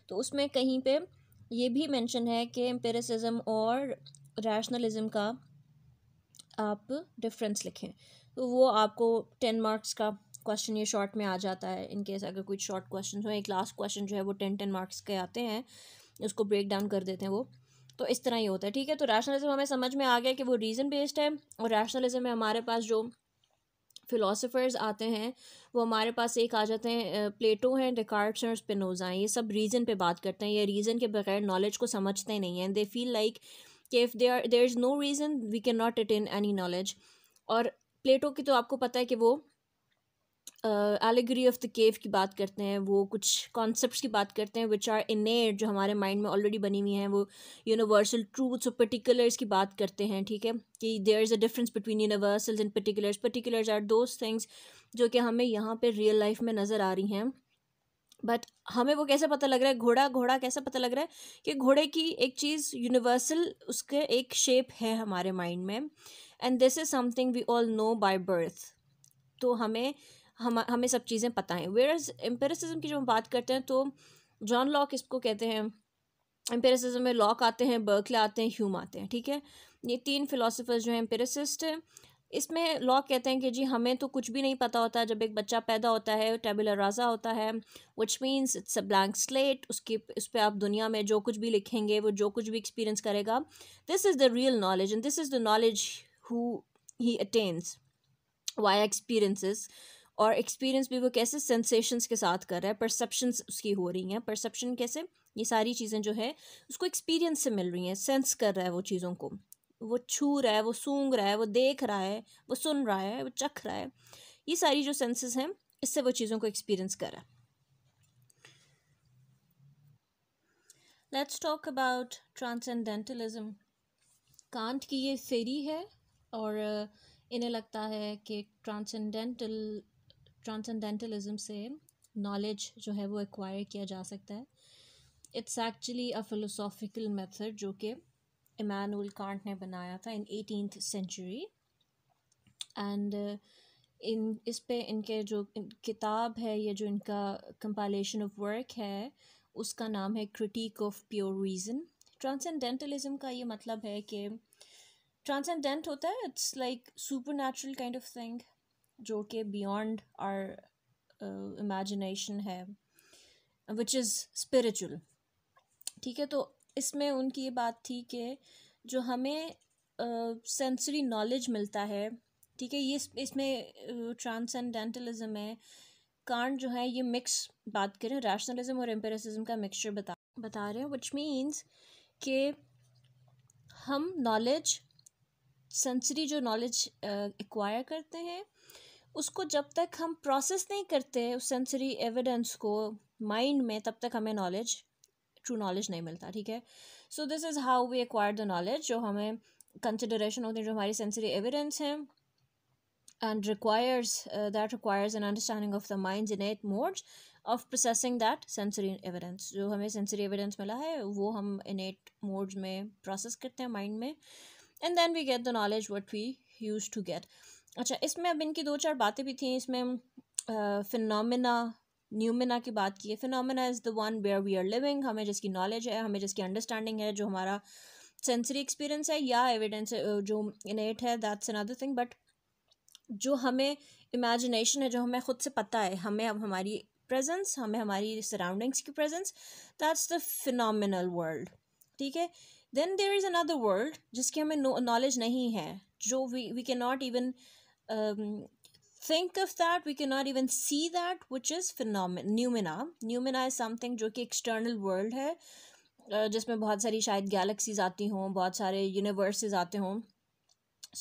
तो उसमें कहीं पे ये भी मेंशन है कि एम्पेरिसिज्म और रैशनलिज्म का आप डिफरेंस लिखें तो वो आपको टेन मार्क्स का क्वेश्चन ये शॉर्ट में आ जाता है इनकेस अगर कुछ शॉर्ट क्वेश्चन हो एक लास्ट क्वेश्चन जो है वो टेन टेन मार्क्स के आते हैं उसको ब्रेक डाउन कर देते हैं वो तो इस तरह ही होता है ठीक है तो रैशनलिज्म हमें समझ में आ गया कि वो रीज़न बेस्ड है और रैशनलिज्म में हमारे पास जो फिलोसोफर्स आते हैं वो हमारे पास एक आ जाते हैं प्लेटो हैं डिकार्ट्स हैं स्पिनोज़ा हैं ये सब रीज़न पे बात करते हैं ये रीज़न के बगैर नॉलेज को समझते नहीं हैं दे फील लाइक कि if they are there is no reason we can not attain any knowledge और प्लेटो की तो आपको पता है कि वो एलिग्री ऑफ द केव की बात करते हैं वो कुछ कॉन्सेप्ट्स की बात करते हैं विच आर इन जो हमारे माइंड में ऑलरेडी बनी हुई हैं वो यूनिवर्सल ट्रूथ्स और पर्टिकुलर्स की बात करते हैं ठीक है कि there is a difference between universals and particulars particulars are those things जो कि हमें यहाँ पर रियल लाइफ में नज़र आ रही हैं बट हमें वो कैसे पता लग रहा है घोड़ा घोड़ा कैसे पता लग रहा है कि घोड़े की एक चीज़ यूनिवर्सल उसके एक शेप है हमारे माइंड में and this is something we all know by birth तो हमें हम हमें सब चीज़ें पता हैं वेयर एज एम्पेरिसिज्म की जब हम बात करते हैं तो जॉन लॉक इसको कहते हैं एम्पेरिसिज्म में लॉक आते हैं बर्कले आते हैं ह्यूम आते हैं ठीक है ये तीन फिलोसफर्स जो हैं एम्पेरिसिस्ट हैं इसमें लॉक कहते हैं कि जी हमें तो कुछ भी नहीं पता होता जब एक बच्चा पैदा होता है टेबुलर राजा होता है which means it's a blank slate उसके उस पर आप दुनिया में जो कुछ भी लिखेंगे वो जो कुछ भी एक्सपीरियंस करेगा this is the real knowledge and this is the knowledge who he attains via experiences और एक्सपीरियंस भी वो कैसे सेंसेशंस के साथ कर रहा है परसेप्शंस उसकी हो रही हैं परसेप्शन कैसे ये सारी चीज़ें जो है उसको एक्सपीरियंस से मिल रही हैं सेंस कर रहा है वो चीज़ों को वो छू रहा है वो सूंघ रहा है वो देख रहा है वो सुन रहा है वो चख रहा है ये सारी जो सेंसेस हैं इससे वो चीज़ों को एक्सपीरियंस कर रहा है let's talk about transcendentalism Kant की ये फेरी है और इन्हें लगता है कि ट्रांसेंडेंटल ट्रांसेंडेंटलिज्म से नॉलेज जो है वो एक्वायर किया जा सकता है it's actually a philosophical method जो कि इमानुअल कांट ने बनाया था in eighteen century and in इस पे इनके जो इन, किताब है या जो इनका कंपाइलेशन ऑफ वर्क है उसका नाम है critique of pure reason transcendentalism का ये मतलब है कि ट्रांसेंडेंट होता है it's like super natural kind of thing जो कि बियॉन्ड आर इमेजिनेशन है विच इज़ स्पिरिचुअल ठीक है तो इसमें उनकी ये बात थी कि जो हमें सेंसरी uh, नॉलेज मिलता है ठीक है ये इसमें ट्रांसेंडेंटलिज्म uh, है कांड जो है ये मिक्स बात करें रैशनलिज्म और एम्पेरिसिज्म का मिक्सचर बता बता रहे हैं विच मीन्स कि हम नॉलेज सेंसरी जो नॉलेज एक्वायर uh, करते हैं उसको जब तक हम प्रोसेस नहीं करते उस सेंसरी एविडेंस को माइंड में तब तक हमें नॉलेज ट्रू नॉलेज नहीं मिलता ठीक है so this is how we acquire the knowledge जो हमें कंसिडरेशन होती है जो हमारी सेंसरी एविडेंस हैं and requires that requires an understanding of the mind innate mode of processing that sensory evidence जो हमें सेंसरी एविडेंस मिला है वो हम इन एट मोड में प्रोसेस करते हैं माइंड में and then we get the knowledge what we use to get अच्छा इसमें अब इनकी दो चार बातें भी थी इसमें फिनमिना न्यूमिना की बात की है phenomena is the one where we are living हमें जिसकी नॉलेज है हमें जिसकी अंडरस्टैंडिंग है जो हमारा सेंसरी एक्सपीरियंस है या एविडेंस जो इनेट है दैट्स अनदर थिंग बट जो हमें इमेजिनेशन है जो हमें ख़ुद से पता है हमें अब हमारी प्रेजेंस हमें हमारी सराउंडिंग्स की presence that's the phenomenal world ठीक है then there is another world जिसकी हमें नॉलेज नहीं है जो we we can not even Um, think of that we cannot even see that which is phenomena numina numina is something which is external world hai jisme bahut sari shayad galaxies aati hon bahut sare universes aate hon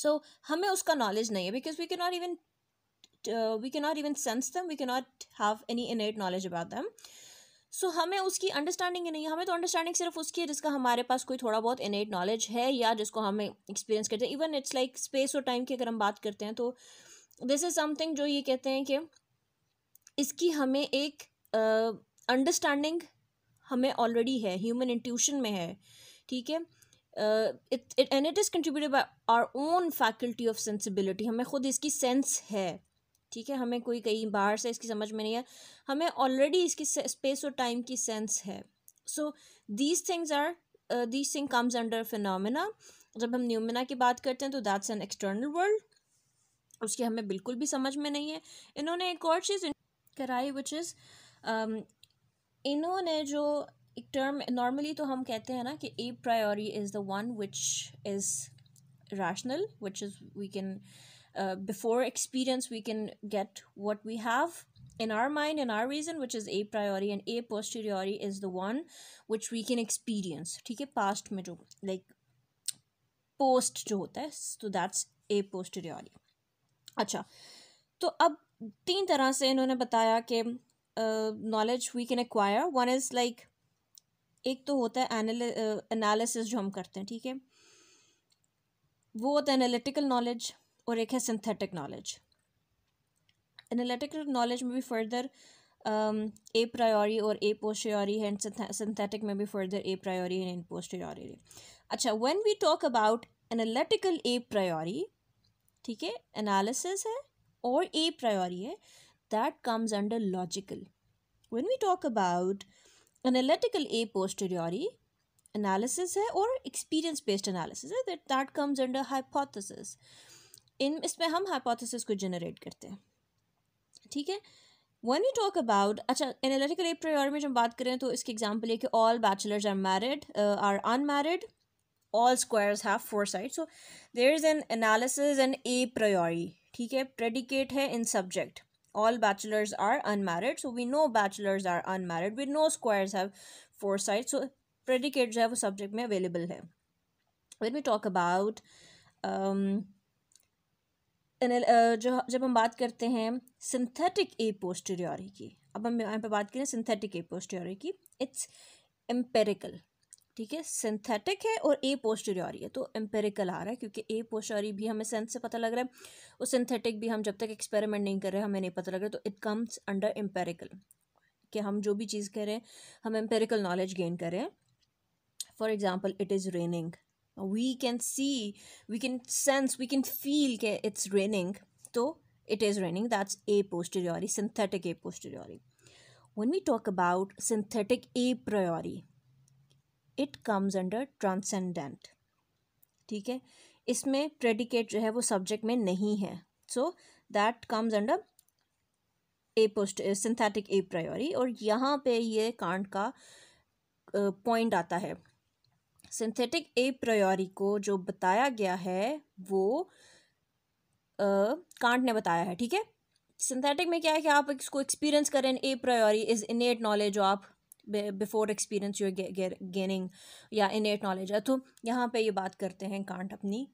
so hame uska knowledge nahi hai because we cannot even we cannot even sense them we cannot have any innate knowledge about them so so, हमें उसकी understanding ही नहीं हमें तो understanding सिर्फ उसकी है जिसका हमारे पास कोई थोड़ा बहुत इनेट नॉलेज है या जिसको हमें एक्सपीरियंस करते हैं इवन इट्स लाइक स्पेस और टाइम की अगर हम बात करते हैं तो दिस इज़ समथिंग जो ये कहते हैं कि इसकी हमें एक अंडरस्टैंडिंग uh, हमें ऑलरेडी है ह्यूमन इंट्यूशन में है ठीक है it and it is contributed by our own faculty of sensibility हमें खुद इसकी सेंस है ठीक है हमें कोई कहीं बाहर से इसकी समझ में नहीं है हमें ऑलरेडी इसकी स्पेस और टाइम की सेंस है so these things are these thing comes under phenomena जब हम न्यूमिना की बात करते हैं तो दैट्स एन एक्सटर्नल वर्ल्ड उसकी हमें बिल्कुल भी समझ में नहीं है इन्होंने एक और चीज़ कराई विच इज़ um, इन्होंने जो एक टर्म नॉर्मली तो हम कहते हैं ना कि a priori is the one which is rational which is we can uh, before experience we can get what we have in our mind in our reason which is a priori and a posteriori is the one which we can experience ठीक है past में जो like post जो होता है so that's a posteriori अच्छा तो अब तीन तरह से इन्होंने बताया कि knowledge we can acquire one is like एक तो होता है एनालिसिस uh, जो हम करते हैं ठीक है वो होता है एनालिटिकल नॉलेज और एक है सिंथेटिक नॉलेज एनालिटिक नॉलेज में भी फर्दर ए प्रायोरी और ए पोस्टोरी है एंड सिंथेटिक में भी फर्दर ए प्रायोरी है एंड पोस्टोरी अच्छा when we talk about analytical a priori ठीक है एनालिसिस है और ए प्रायोरी है that comes under logical. When we talk about analytical a posteriori analysis है or experience based analysis, है, that, that comes under hypothesis. इन इसमें हम हाइपोथेसिस को जनरेट करते हैं ठीक है वन यू टॉक अबाउट अच्छा एनालिटिकल ए प्रियोर में जब बात करें तो इसकी एग्जाम्पल ये कि all bachelors are married are unmarried all squares have four side so there is an analysis an a priori ठीक है प्रेडिकेट है in subject all bachelors are unmarried so we know bachelors are unmarried with no squares have four side so predicate जो है वो subject में available है when you talk about जो जब हम बात करते हैं सिंथेटिक ए पोस्टेरियोरी की अब हम यहाँ पे बात करें सिंथेटिक ए पोस्टरियोरी की इट्स एम्पेरिकल ठीक है सिंथेटिक है और ए पोस्टेरियोरी है तो एम्पेरिकल आ रहा है क्योंकि ए पोस्टेरियोरी भी हमें सेंस से पता लग रहा है और सिंथेटिक भी हम जब तक एक्सपेरिमेंट नहीं कर रहे हमें नहीं पता लग रहा तो इट कम्स अंडर एम्पेरिकल कि हम जो भी चीज़ करें हम एम्पेरिकल नॉलेज गेन करें for example it is raining we can see we can sense we can feel के इट्स रेनिंग तो it is raining that's a posteriori synthetic a posteriori when we talk about synthetic a priori it comes under transcendent ठीक है इसमें predicate जो है वो subject में नहीं है so that comes under a post synthetic a priori और यहाँ पे ये कांट का पॉइंट आता है सिंथेटिक ए प्रायोरी को जो बताया गया है वो कांट कांट ने बताया है ठीक है सिंथेटिक में क्या है कि आप इसको एक्सपीरियंस करें ए प्रायोरी इज़ इनेट नॉलेज जो आप बिफोर एक्सपीरियंस यूर गेनिंग या इनेट नॉलेज है तो यहाँ पे ये बात करते हैं कांट अपनी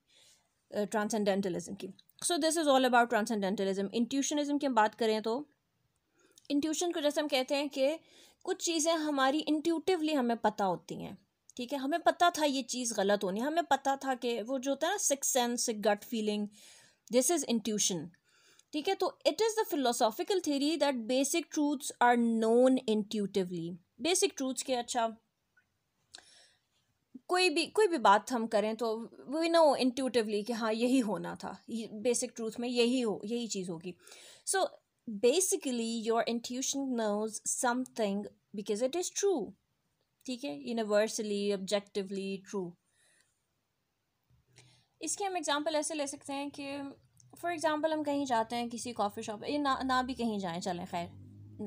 ट्रांसेंडेंटलिज्म की so this is all about transcendentalism intuitionism की हम बात करें तो इंट्यूशन को जैसे हम कहते हैं कि कुछ चीज़ें हमारी इंट्यूटिवली हमें पता होती हैं ठीक है हमें पता था ये चीज़ गलत होनी हमें पता था कि वो जो होता है ना six sense gut feeling this is intuition ठीक है तो it is the philosophical theory that basic truths are known intuitively basic truths के अच्छा कोई भी कोई भी बात हम करें तो वी नो इंट्यूटिवली कि हाँ यही होना था बेसिक ट्रूथ में यही हो यही चीज़ होगी so basically your intuition knows something because it is true ठीक है यूनिवर्सली ऑब्जेक्टिवली ट्रू इसके हम एग्ज़ाम्पल ऐसे ले सकते हैं कि फॉर एग्ज़ाम्पल हम कहीं जाते हैं किसी कॉफ़ी शॉप ये ना ना भी कहीं जाएं चलें खैर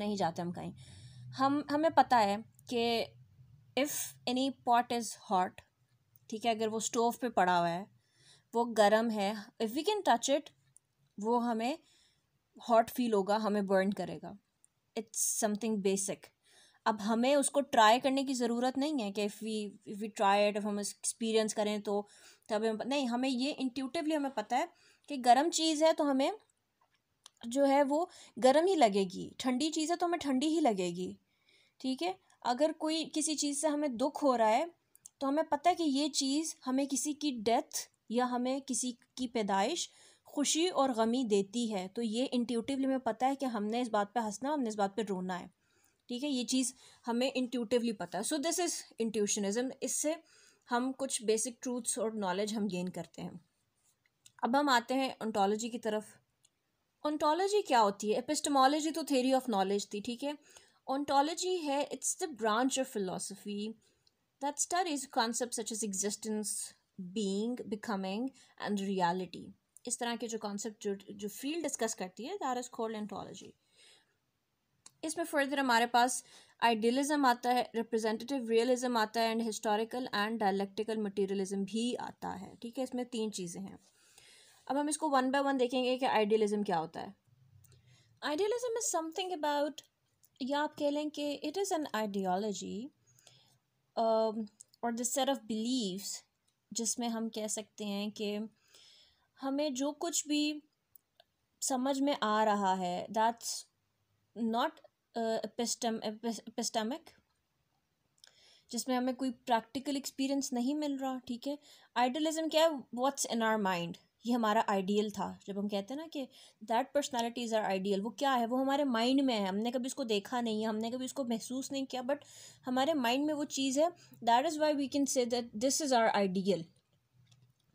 नहीं जाते हम कहीं हम हमें पता है कि if any pot is hot ठीक है अगर वो स्टोव पे पड़ा हुआ है वो गर्म है if we can touch it वो हमें हॉट फील होगा हमें बर्न करेगा इट्स समथिंग बेसिक अब हमें उसको ट्राई करने की ज़रूरत नहीं है कि if we if we try it हम एक्सपीरियंस करें तो तब हम नहीं हमें ये इंट्यूटिवली हमें पता है कि गर्म चीज़ है तो हमें जो है वो गर्म ही लगेगी ठंडी चीज़ है तो हमें ठंडी ही लगेगी ठीक है अगर कोई किसी चीज़ से हमें दुख हो रहा है तो हमें पता है कि ये चीज़ हमें किसी की डेथ या हमें किसी की पैदाइश खुशी और गमी देती है तो ये इंट्यूटिवली हमें पता है कि हमने इस बात पे हंसना हमने इस बात पे रोना है ठीक है ये चीज़ हमें इंट्यूटिवली पता है सो दिस इज़ इंट्यूशनिज्म इससे हम कुछ बेसिक ट्रूथ्स और नॉलेज हम गेन करते हैं अब हम आते हैं ओंटोलॉजी की तरफ ओंटोलॉजी क्या होती है एपिस्टमोलॉजी तो थेरी ऑफ नॉलेज थी ठीक है ओंटोलॉजी है it's the branch of philosophy that studies concept such as existence being becoming and reality इस तरह के जो कॉन्सेप्ट जो जो फील्ड डिस्कस करती है दैर इज कॉल्ड एंटोलॉजी इसमें फर्दर हमारे पास आइडियलिज्म आता है रिप्रेजेंटेटिव रियलिज्म आता है and historical and dialectical materialism भी आता है ठीक है इसमें तीन चीज़ें हैं अब हम इसको वन बाय वन देखेंगे कि आइडियलिज़म क्या होता है आइडियलिज़म इज़ समथिंग अबाउट या आप कह लें कि इट इज़ एन आइडियोलॉजी और द सेट ऑफ बिलीव्स जिसमें हम कह सकते हैं कि हमें जो कुछ भी समझ में आ रहा है दैट्स नॉट एपिस्टम एपिस्टमिक जिसमें हमें कोई प्रैक्टिकल एक्सपीरियंस नहीं मिल रहा ठीक है आइडियलिज्म क्या है व्हाट्स इन आर माइंड ये हमारा आइडियल था जब हम कहते हैं ना कि that personality is our ideal वो क्या है वो हमारे माइंड में है हमने कभी इसको देखा नहीं है हमने कभी इसको महसूस नहीं किया बट हमारे माइंड में वो चीज़ है that is why we can say that this is our ideal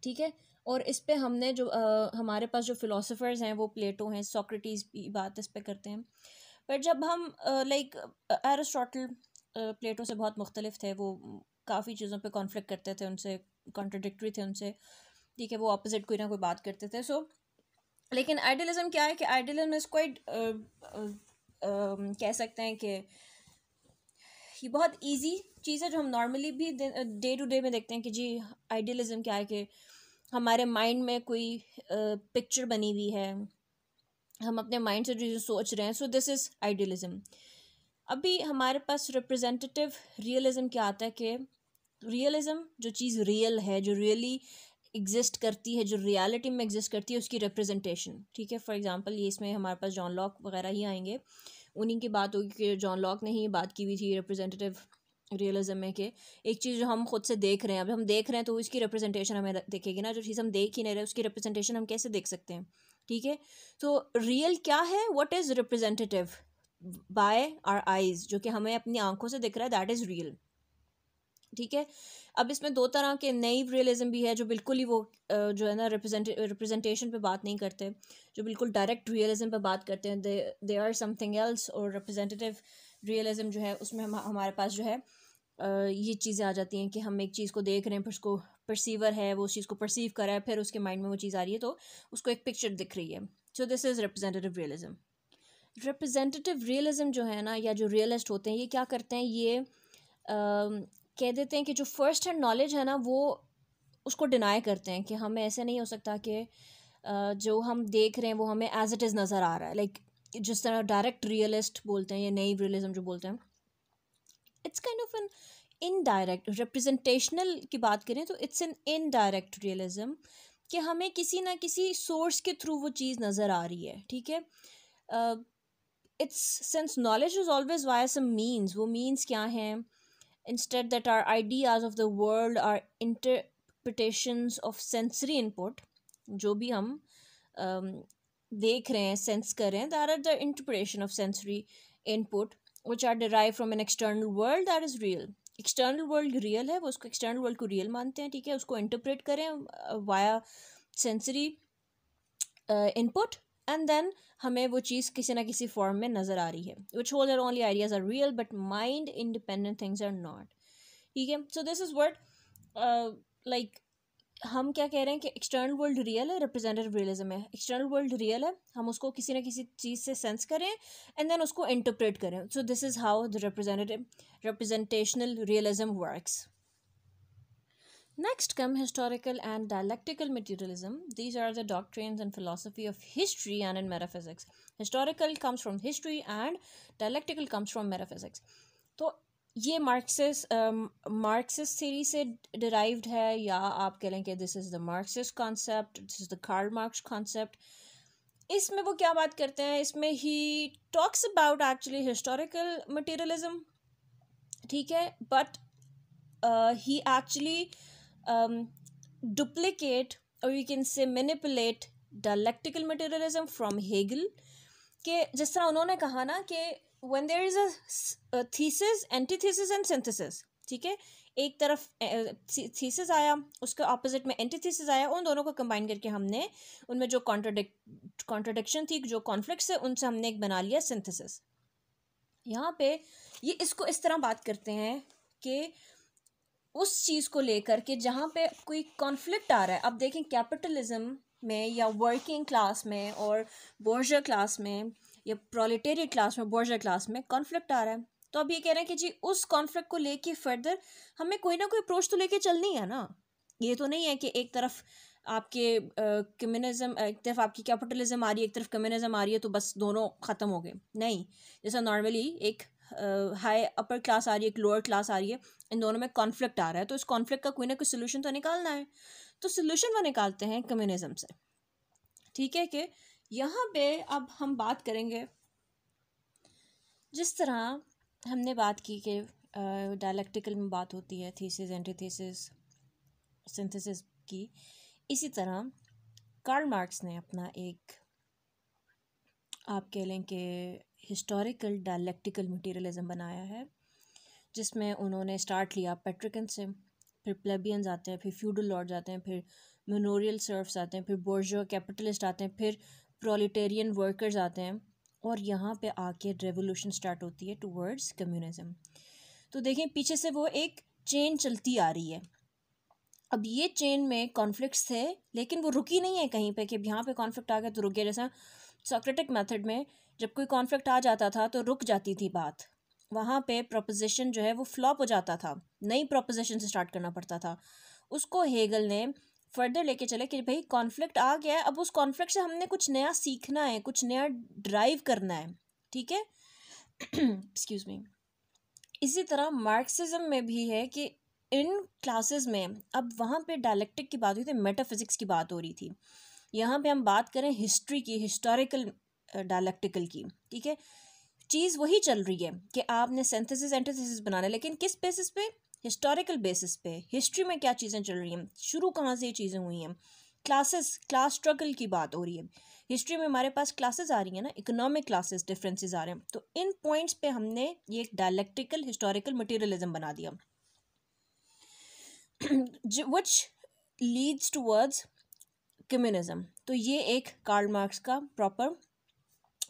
ठीक है और इस पर हमने जो आ, हमारे पास जो फिलोसोफर्स हैं वो प्लेटो हैं सॉक्रेटीज़ भी बात इस पर करते हैं बट जब हम लाइक एरिस्टोटल प्लेटो से बहुत मुख्तलिफ थे वो काफ़ी चीज़ों पे कॉन्फ्लिक्ट करते थे उनसे कॉन्ट्रडिक्ट्री थे उनसे ठीक है वो अपोजिट कोई ना कोई बात करते थे सो लेकिन आइडियलिज्म क्या है कि आइडियलिज्म इज़ क्वाइट कह सकते हैं कि ये बहुत इजी चीज़ है जो हम नॉर्मली भी डे टू डे में देखते हैं कि जी आइडियलिज्म क्या है कि हमारे माइंड में कोई पिक्चर बनी हुई है हम अपने माइंड से जो सोच रहे हैं सो दिस इज़ आइडियलिज्म अभी हमारे पास रिप्रेजेंटेटिव रियलिज्म क्या आता है कि रियलिज्म जो चीज़ रियल है जो रियली एग्जिस्ट करती है जो रियलिटी में एग्जिस्ट करती है उसकी रिप्रेजेंटेशन ठीक है फॉर एग्जांपल ये इसमें हमारे पास जॉन लॉक वगैरह ही आएंगे उन्हीं की बात होगी कि जॉन लॉक ने ही बात की हुई थी रिप्रेजेंटेटिव रियलिज्म में कि एक चीज़ जो हम खुद से देख रहे हैं अब हम देख रहे हैं तो उसकी रिप्रेजेंटेशन हमें देखेगी ना जो चीज़ हम देख ही नहीं रहे उसकी रिप्रेजेंटेशन हम कैसे देख सकते हैं ठीक है तो रियल क्या है what is representative by our eyes जो कि हमें अपनी आंखों से दिख रहा है दैट इज़ रियल ठीक है अब इसमें दो तरह के नई रियलिज्म भी है जो बिल्कुल ही वो जो है ना रिप्रेजेंट रिप्रेजेंटेशन पे बात नहीं करते जो बिल्कुल डायरेक्ट रियलिज्म पे बात करते हैं they they are something else और रिप्रेजेंटेटिव रियलिज्म जो है उसमें हम हमारे पास जो है ये चीज़ें आ जाती हैं कि हम एक चीज़ को देख रहे हैं फिर उसको परसीवर है वो उस चीज़ को परसीव कर रहा है फिर उसके माइंड में वो चीज़ आ रही है तो उसको एक पिक्चर दिख रही है so this is representative realism representative realism जो है ना या जो रियलिस्ट होते हैं ये क्या करते हैं ये आ, कह देते हैं कि जो फर्स्ट हैंड नॉलेज है ना वो उसको डिनाई करते हैं कि हमें ऐसे नहीं हो सकता कि जो हम देख रहे हैं वो हमें एज इट इज़ नज़र आ रहा है लाइक जिस तरह डायरेक्ट रियलिस्ट बोलते हैं या नई रियलिज़म जो बोलते हैं it's kind of an indirect representational की बात करें तो इट्स एन इनडायरेक्ट रियलिज़म कि हमें किसी ना किसी सोर्स के थ्रू वो चीज़ नज़र आ रही है ठीक है it's sense knowledge is always via some means वो मीन्स क्या हैं instead that our ideas of the world are interpretations of sensory input जो भी हम um, देख रहे हैं सेंस कर रहे हैं there are the interpretation of sensory input which are derive from an external world that is real external world real है वो उसको एक्सटर्नल वर्ल्ड को रियल मानते हैं ठीक है उसको इंटरप्रेट करें via sensory input and then हमें वो चीज़ किसी ना किसी फॉर्म में नज़र आ रही है which hold are only ideas are real but mind independent things are not ठीक है so this is word like हम क्या कह रहे हैं कि एक्सटर्नल वर्ल्ड रियल है रिप्रेजेंटेटिव रियलिज्म है एक्सटर्नल वर्ल्ड रियल है हम उसको किसी ना किसी चीज़ से सेंस करें एंड देन उसको इंटरप्रेट करें so this is how the representative representational realism works next come historical and dialectical materialism these are the doctrines and philosophy of history and in metaphysics historical comes from history and dialectical comes from metaphysics तो ये Marxist Marxist theory से derived है या आप कह लें कि this is the Marxist concept this is the Karl Marx concept इसमें वो क्या बात करते हैं इसमें ही talks about actually historical materialism ठीक है बट ही एक्चुअली डुप्लीकेट और you can say manipulate dialectical materialism from Hegel के जिस तरह उन्होंने कहा ना कि when there is a thesis antithesis and synthesis ठीक है एक तरफ थीसिस आया उसके ऑपोजिट में एंटीथीसिस आया उन दोनों को कंबाइन करके हमने उनमें जो कॉन्ट्रोडिक कॉन्ट्रोडिक्शन थी जो कॉन्फ्लिक्ट थे उनसे हमने एक बना लिया सिंथेसिस यहाँ पे ये इसको इस तरह बात करते हैं कि उस चीज़ को लेकर के जहाँ पे कोई कॉन्फ्लिक्ट आ रहा है अब देखें कैपिटलिज्म में या वर्किंग क्लास में और बोर्जर क्लास में या प्रोलिटेरियट क्लास में बॉर्जर क्लास में कॉन्फ्लिक्ट आ रहा है तो अब ये कह रहे हैं कि जी उस कॉन्फ्लिक्ट को लेके फर्दर हमें कोई ना कोई अप्रोच तो लेके चलनी है ना ये तो नहीं है कि एक तरफ आपके कम्युनिज्म एक तरफ आपकी कैपिटलिज्म आ रही है एक तरफ कम्युनिज्म आ रही है तो बस दोनों ख़त्म हो गए नहीं जैसा नॉर्मली एक हाई अपर क्लास आ रही है एक लोअर क्लास आ रही है इन दोनों में कॉन्फ्लिक्ट आ रहा है तो इस कॉन्फ्लिक्ट का कोई ना कोई सोल्यूशन तो निकालना है तो सोल्यूशन वो निकालते हैं कम्युनिज्म से ठीक है कि यहाँ पे अब हम बात करेंगे जिस तरह हमने बात की कि डायलैक्टिकल में बात होती है थीसिस एंटीथीसिस सिंथेसिस की इसी तरह कार्ल मार्क्स ने अपना एक आप कह लें कि हिस्टोरिकल डायलैक्टिकल मटेरियलिज्म बनाया है जिसमें उन्होंने स्टार्ट लिया पेट्रिकन से फिर प्लेबियंस आते हैं फिर फ्यूडल लॉर्ड्स आते हैं फिर मेनोरियल सर्फ्स आते हैं फिर बोर्जो कैपिटलिस्ट आते हैं फिर प्रोलिटेरियन वर्कर्स आते हैं और यहाँ पे आके रेवोल्यूशन स्टार्ट होती है टूवर्ड्स कम्युनिज्म तो देखें पीछे से वो एक चेन चलती आ रही है अब ये चेन में कॉन्फ्लिक्ट्स थे लेकिन वो रुकी नहीं है कहीं पे कि यहाँ पे कॉन्फ्लिक्ट आ गया तो रुक गया जैसा सोक्रेटिक मेथड में जब कोई कॉन्फ्लिक्ट आ जाता था तो रुक जाती थी बात वहाँ पे प्रोपोजिशन जो है वो फ्लॉप हो जाता था नई प्रोपोजिशन से स्टार्ट करना पड़ता था उसको हेगल ने फर्दर लेके चले कि भाई कॉन्फ्लिक्ट आ गया है अब उस कॉन्फ्लिक्ट से हमने कुछ नया सीखना है कुछ नया ड्राइव करना है ठीक है एक्सक्यूज मी इसी तरह मार्क्सिज्म में भी है कि इन क्लासेस में अब वहाँ पे डायलेक्टिक की बात हुई थी मेटाफिजिक्स की बात हो रही थी यहाँ पे हम बात करें हिस्ट्री की हिस्टोरिकल डायलेक्टिकल की ठीक है चीज़ वही चल रही है कि आपने सेंथेसिस एंटेसिस बनाना लेकिन किस बेसिस पे हिस्टोरिकल बेसिस पे हिस्ट्री में क्या चीज़ें चल रही हैं शुरू कहाँ से ये चीज़ें हुई हैं क्लासेस क्लास स्ट्रगल की बात हो रही है हिस्ट्री में हमारे पास क्लासेस आ रही हैं ना इकोनॉमिक क्लासेस डिफरेंसेस आ रहे हैं तो इन पॉइंट्स पे हमने ये एक डायलेक्टिकल हिस्टोरिकल मटेरियलिज्म बना दिया विच लीड्स टूवर्ड्स कम्युनिज्म तो ये एक कार्ल मार्क्स का प्रॉपर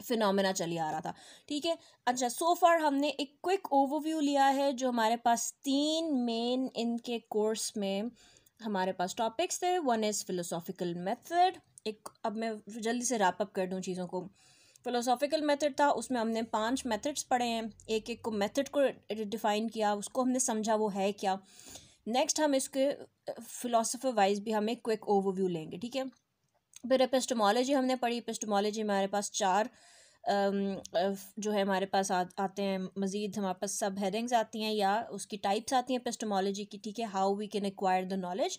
फिनमिना चली आ रहा था ठीक है अच्छा सो so फार हमने एक क्विक ओवरव्यू लिया है जो हमारे पास तीन मेन इनके कोर्स में हमारे पास टॉपिक्स थे वन इज़ फिलोसॉफिकल मेथड एक अब मैं जल्दी से रैप अप कर दूँ चीज़ों को फिलोसॉफिकल मेथड था उसमें हमने पांच मेथड्स पढ़े हैं एक एक को मेथड को डिफ़ाइन किया उसको हमने समझा वो है क्या नेक्स्ट हम इसके फिलोसफर वाइज भी हम एक क्विक ओवरव्यू लेंगे ठीक है फिर एपिस्टमोलॉजी हमने पढ़ी एपिस्टमोलॉजी हमारे पास चार जो है हमारे पास आ, आते हैं मज़ीद हमारे पास सब हेडिंग्स आती हैं या उसकी टाइप्स आती हैं एपिस्टमोलॉजी की ठीक है how we can acquire the knowledge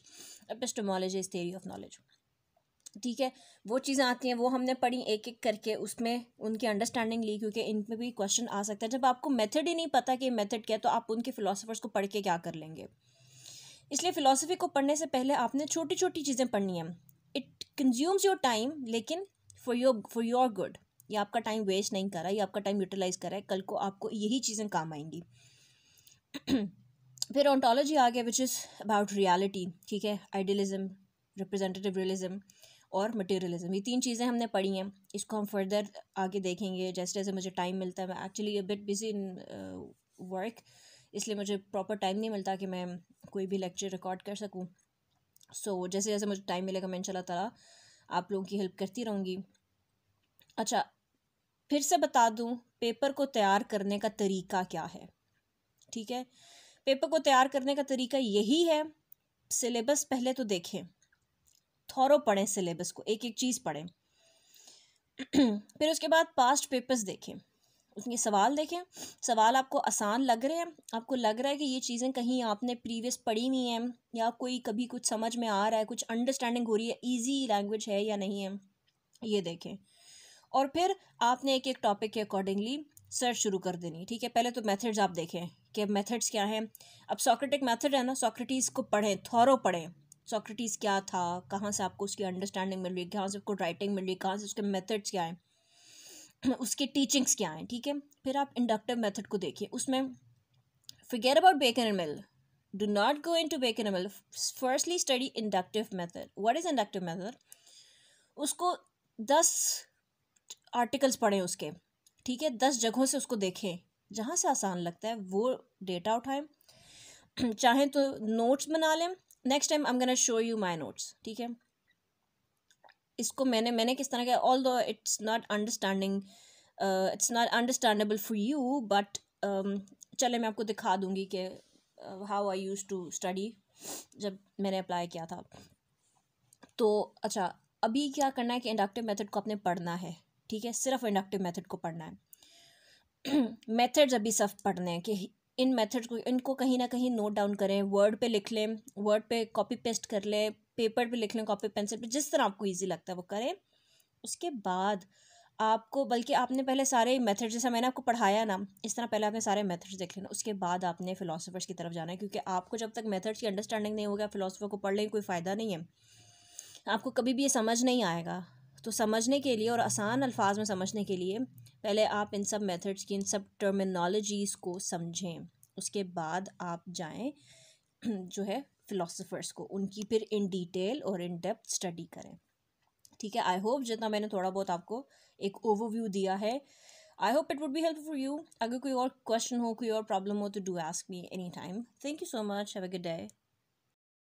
epistemology is theory of knowledge ठीक है वो चीज़ें आती हैं वो हमने पढ़ी एक एक करके उसमें उनकी अंडरस्टैंडिंग ली क्योंकि पर भी क्वेश्चन आ सकता है जब आपको मेथड ही नहीं पता कि मेथड क्या है तो आप उनके फ़िलासफ़र्स को पढ़ के क्या कर लेंगे इसलिए फ़िलासफ़ी को पढ़ने से पहले आपने छोटी छोटी चीज़ें पढ़नी हैं इट कंज्यूम्स योर टाइम लेकिन for your for your good ये आपका टाइम वेस्ट नहीं करा ये आपका टाइम यूटिलाइज करा है कल को आपको यही चीज़ें काम आएंगी फिर ऑन्टोलॉजी आ गया विच इज़ अबाउट रियलिटी ठीक है आइडियलिज्म रिप्रेजेंटेटिव रियलिज्म और मटेरियलिज्म ये तीन चीज़ें हमने पढ़ी हैं इसको हम फर्दर आगे देखेंगे जैसे जैसे मुझे टाइम मिलता है मैं actually bit busy in work इसलिए मुझे प्रॉपर टाइम नहीं मिलता कि मैं कोई भी लेक्चर रिकॉर्ड कर सकूँ सो so, जैसे जैसे मुझे टाइम मिलेगा मैं इनशाला तला आप लोगों की हेल्प करती रहूँगी अच्छा फिर से बता दूँ पेपर को तैयार करने का तरीका क्या है ठीक है पेपर को तैयार करने का तरीका यही है सिलेबस पहले तो देखें थौरों पढ़ें सिलेबस को एक एक चीज़ पढ़ें फिर उसके बाद पास्ट पेपर्स देखें ये सवाल देखें सवाल आपको आसान लग रहे हैं आपको लग रहा है कि ये चीज़ें कहीं आपने प्रीवियस पढ़ी नहीं हैं या कोई कभी कुछ समझ में आ रहा है कुछ अंडरस्टैंडिंग हो रही है ईजी लैंग्वेज है या नहीं है ये देखें और फिर आपने एक एक टॉपिक के अकॉर्डिंगली सर्च शुरू कर देनी ठीक है पहले तो मेथड्स आप देखें कि मेथड्स क्या हैं अब सॉक्रेटिक मेथड है ना सॉक्रेटिस को पढ़ें थौरों पढ़ें सॉक्रेटिस क्या था कहाँ से आपको उसकी अंडरस्टैंडिंग मिल रही है कहाँ से आपको राइटिंग मिल रही है कहाँ से उसके मेथड्स क्या हैं उसके टीचिंग्स क्या हैं ठीक है थीके? फिर आप इंडक्टिव मेथड को देखिए उसमें figure about Bacon and Mill not go into bacon and Mill firstly study inductive method what is inductive method उसको दस आर्टिकल्स पढ़ें उसके ठीक है दस जगहों से उसको देखें जहाँ से आसान लगता है वो डेटा उठाएं चाहें तो नोट्स बना लें next time I am gonna show you my notes ठीक है इसको मैंने मैंने किस तरह किया although it's not understanding it's not understandable for you but चले मैं आपको दिखा दूँगी कि how I use to study जब मैंने अप्लाई किया था तो अच्छा अभी क्या करना है कि इंडक्टिव मेथड को अपने पढ़ना है ठीक है सिर्फ इंडक्टिव मेथड को पढ़ना है मेथड्स अभी सब पढ़ने हैं कि इन मेथड्स को इनको कहीं ना कहीं नोट डाउन करें वर्ड पे लिख लें वर्ड पे कॉपी पेस्ट कर लें पेपर पे लिख लें कॉपी पेंसिल पे जिस तरह आपको ईजी लगता है वो करें उसके बाद आपको बल्कि आपने पहले सारे मेथड जैसा मैंने आपको पढ़ाया ना इस तरह पहले आपने सारे मेथड्स देख लेना उसके बाद आपने फिलोसोफर्स की तरफ जाना है क्योंकि आपको जब तक मेथड्स की अंडरस्टैंडिंग नहीं होगा फिलोसोफर को पढ़ लें कोई फ़ायदा नहीं है आपको कभी भी ये समझ नहीं आएगा तो समझने के लिए और आसान अल्फाज में समझने के लिए पहले आप इन सब मेथड्स की इन सब टर्मिनोलॉजीज़ को समझें उसके बाद आप जाएँ जो है फिलोसोफर्स को उनकी फिर इन डिटेल और इन डेप्थ स्टडी करें ठीक है आई होप जितना मैंने थोड़ा बहुत आपको एक ओवरव्यू दिया है I hope it would be help for you अगर कोई और क्वेश्चन हो कोई और प्रॉब्लम हो तो do ask me any time thank you so much have a good day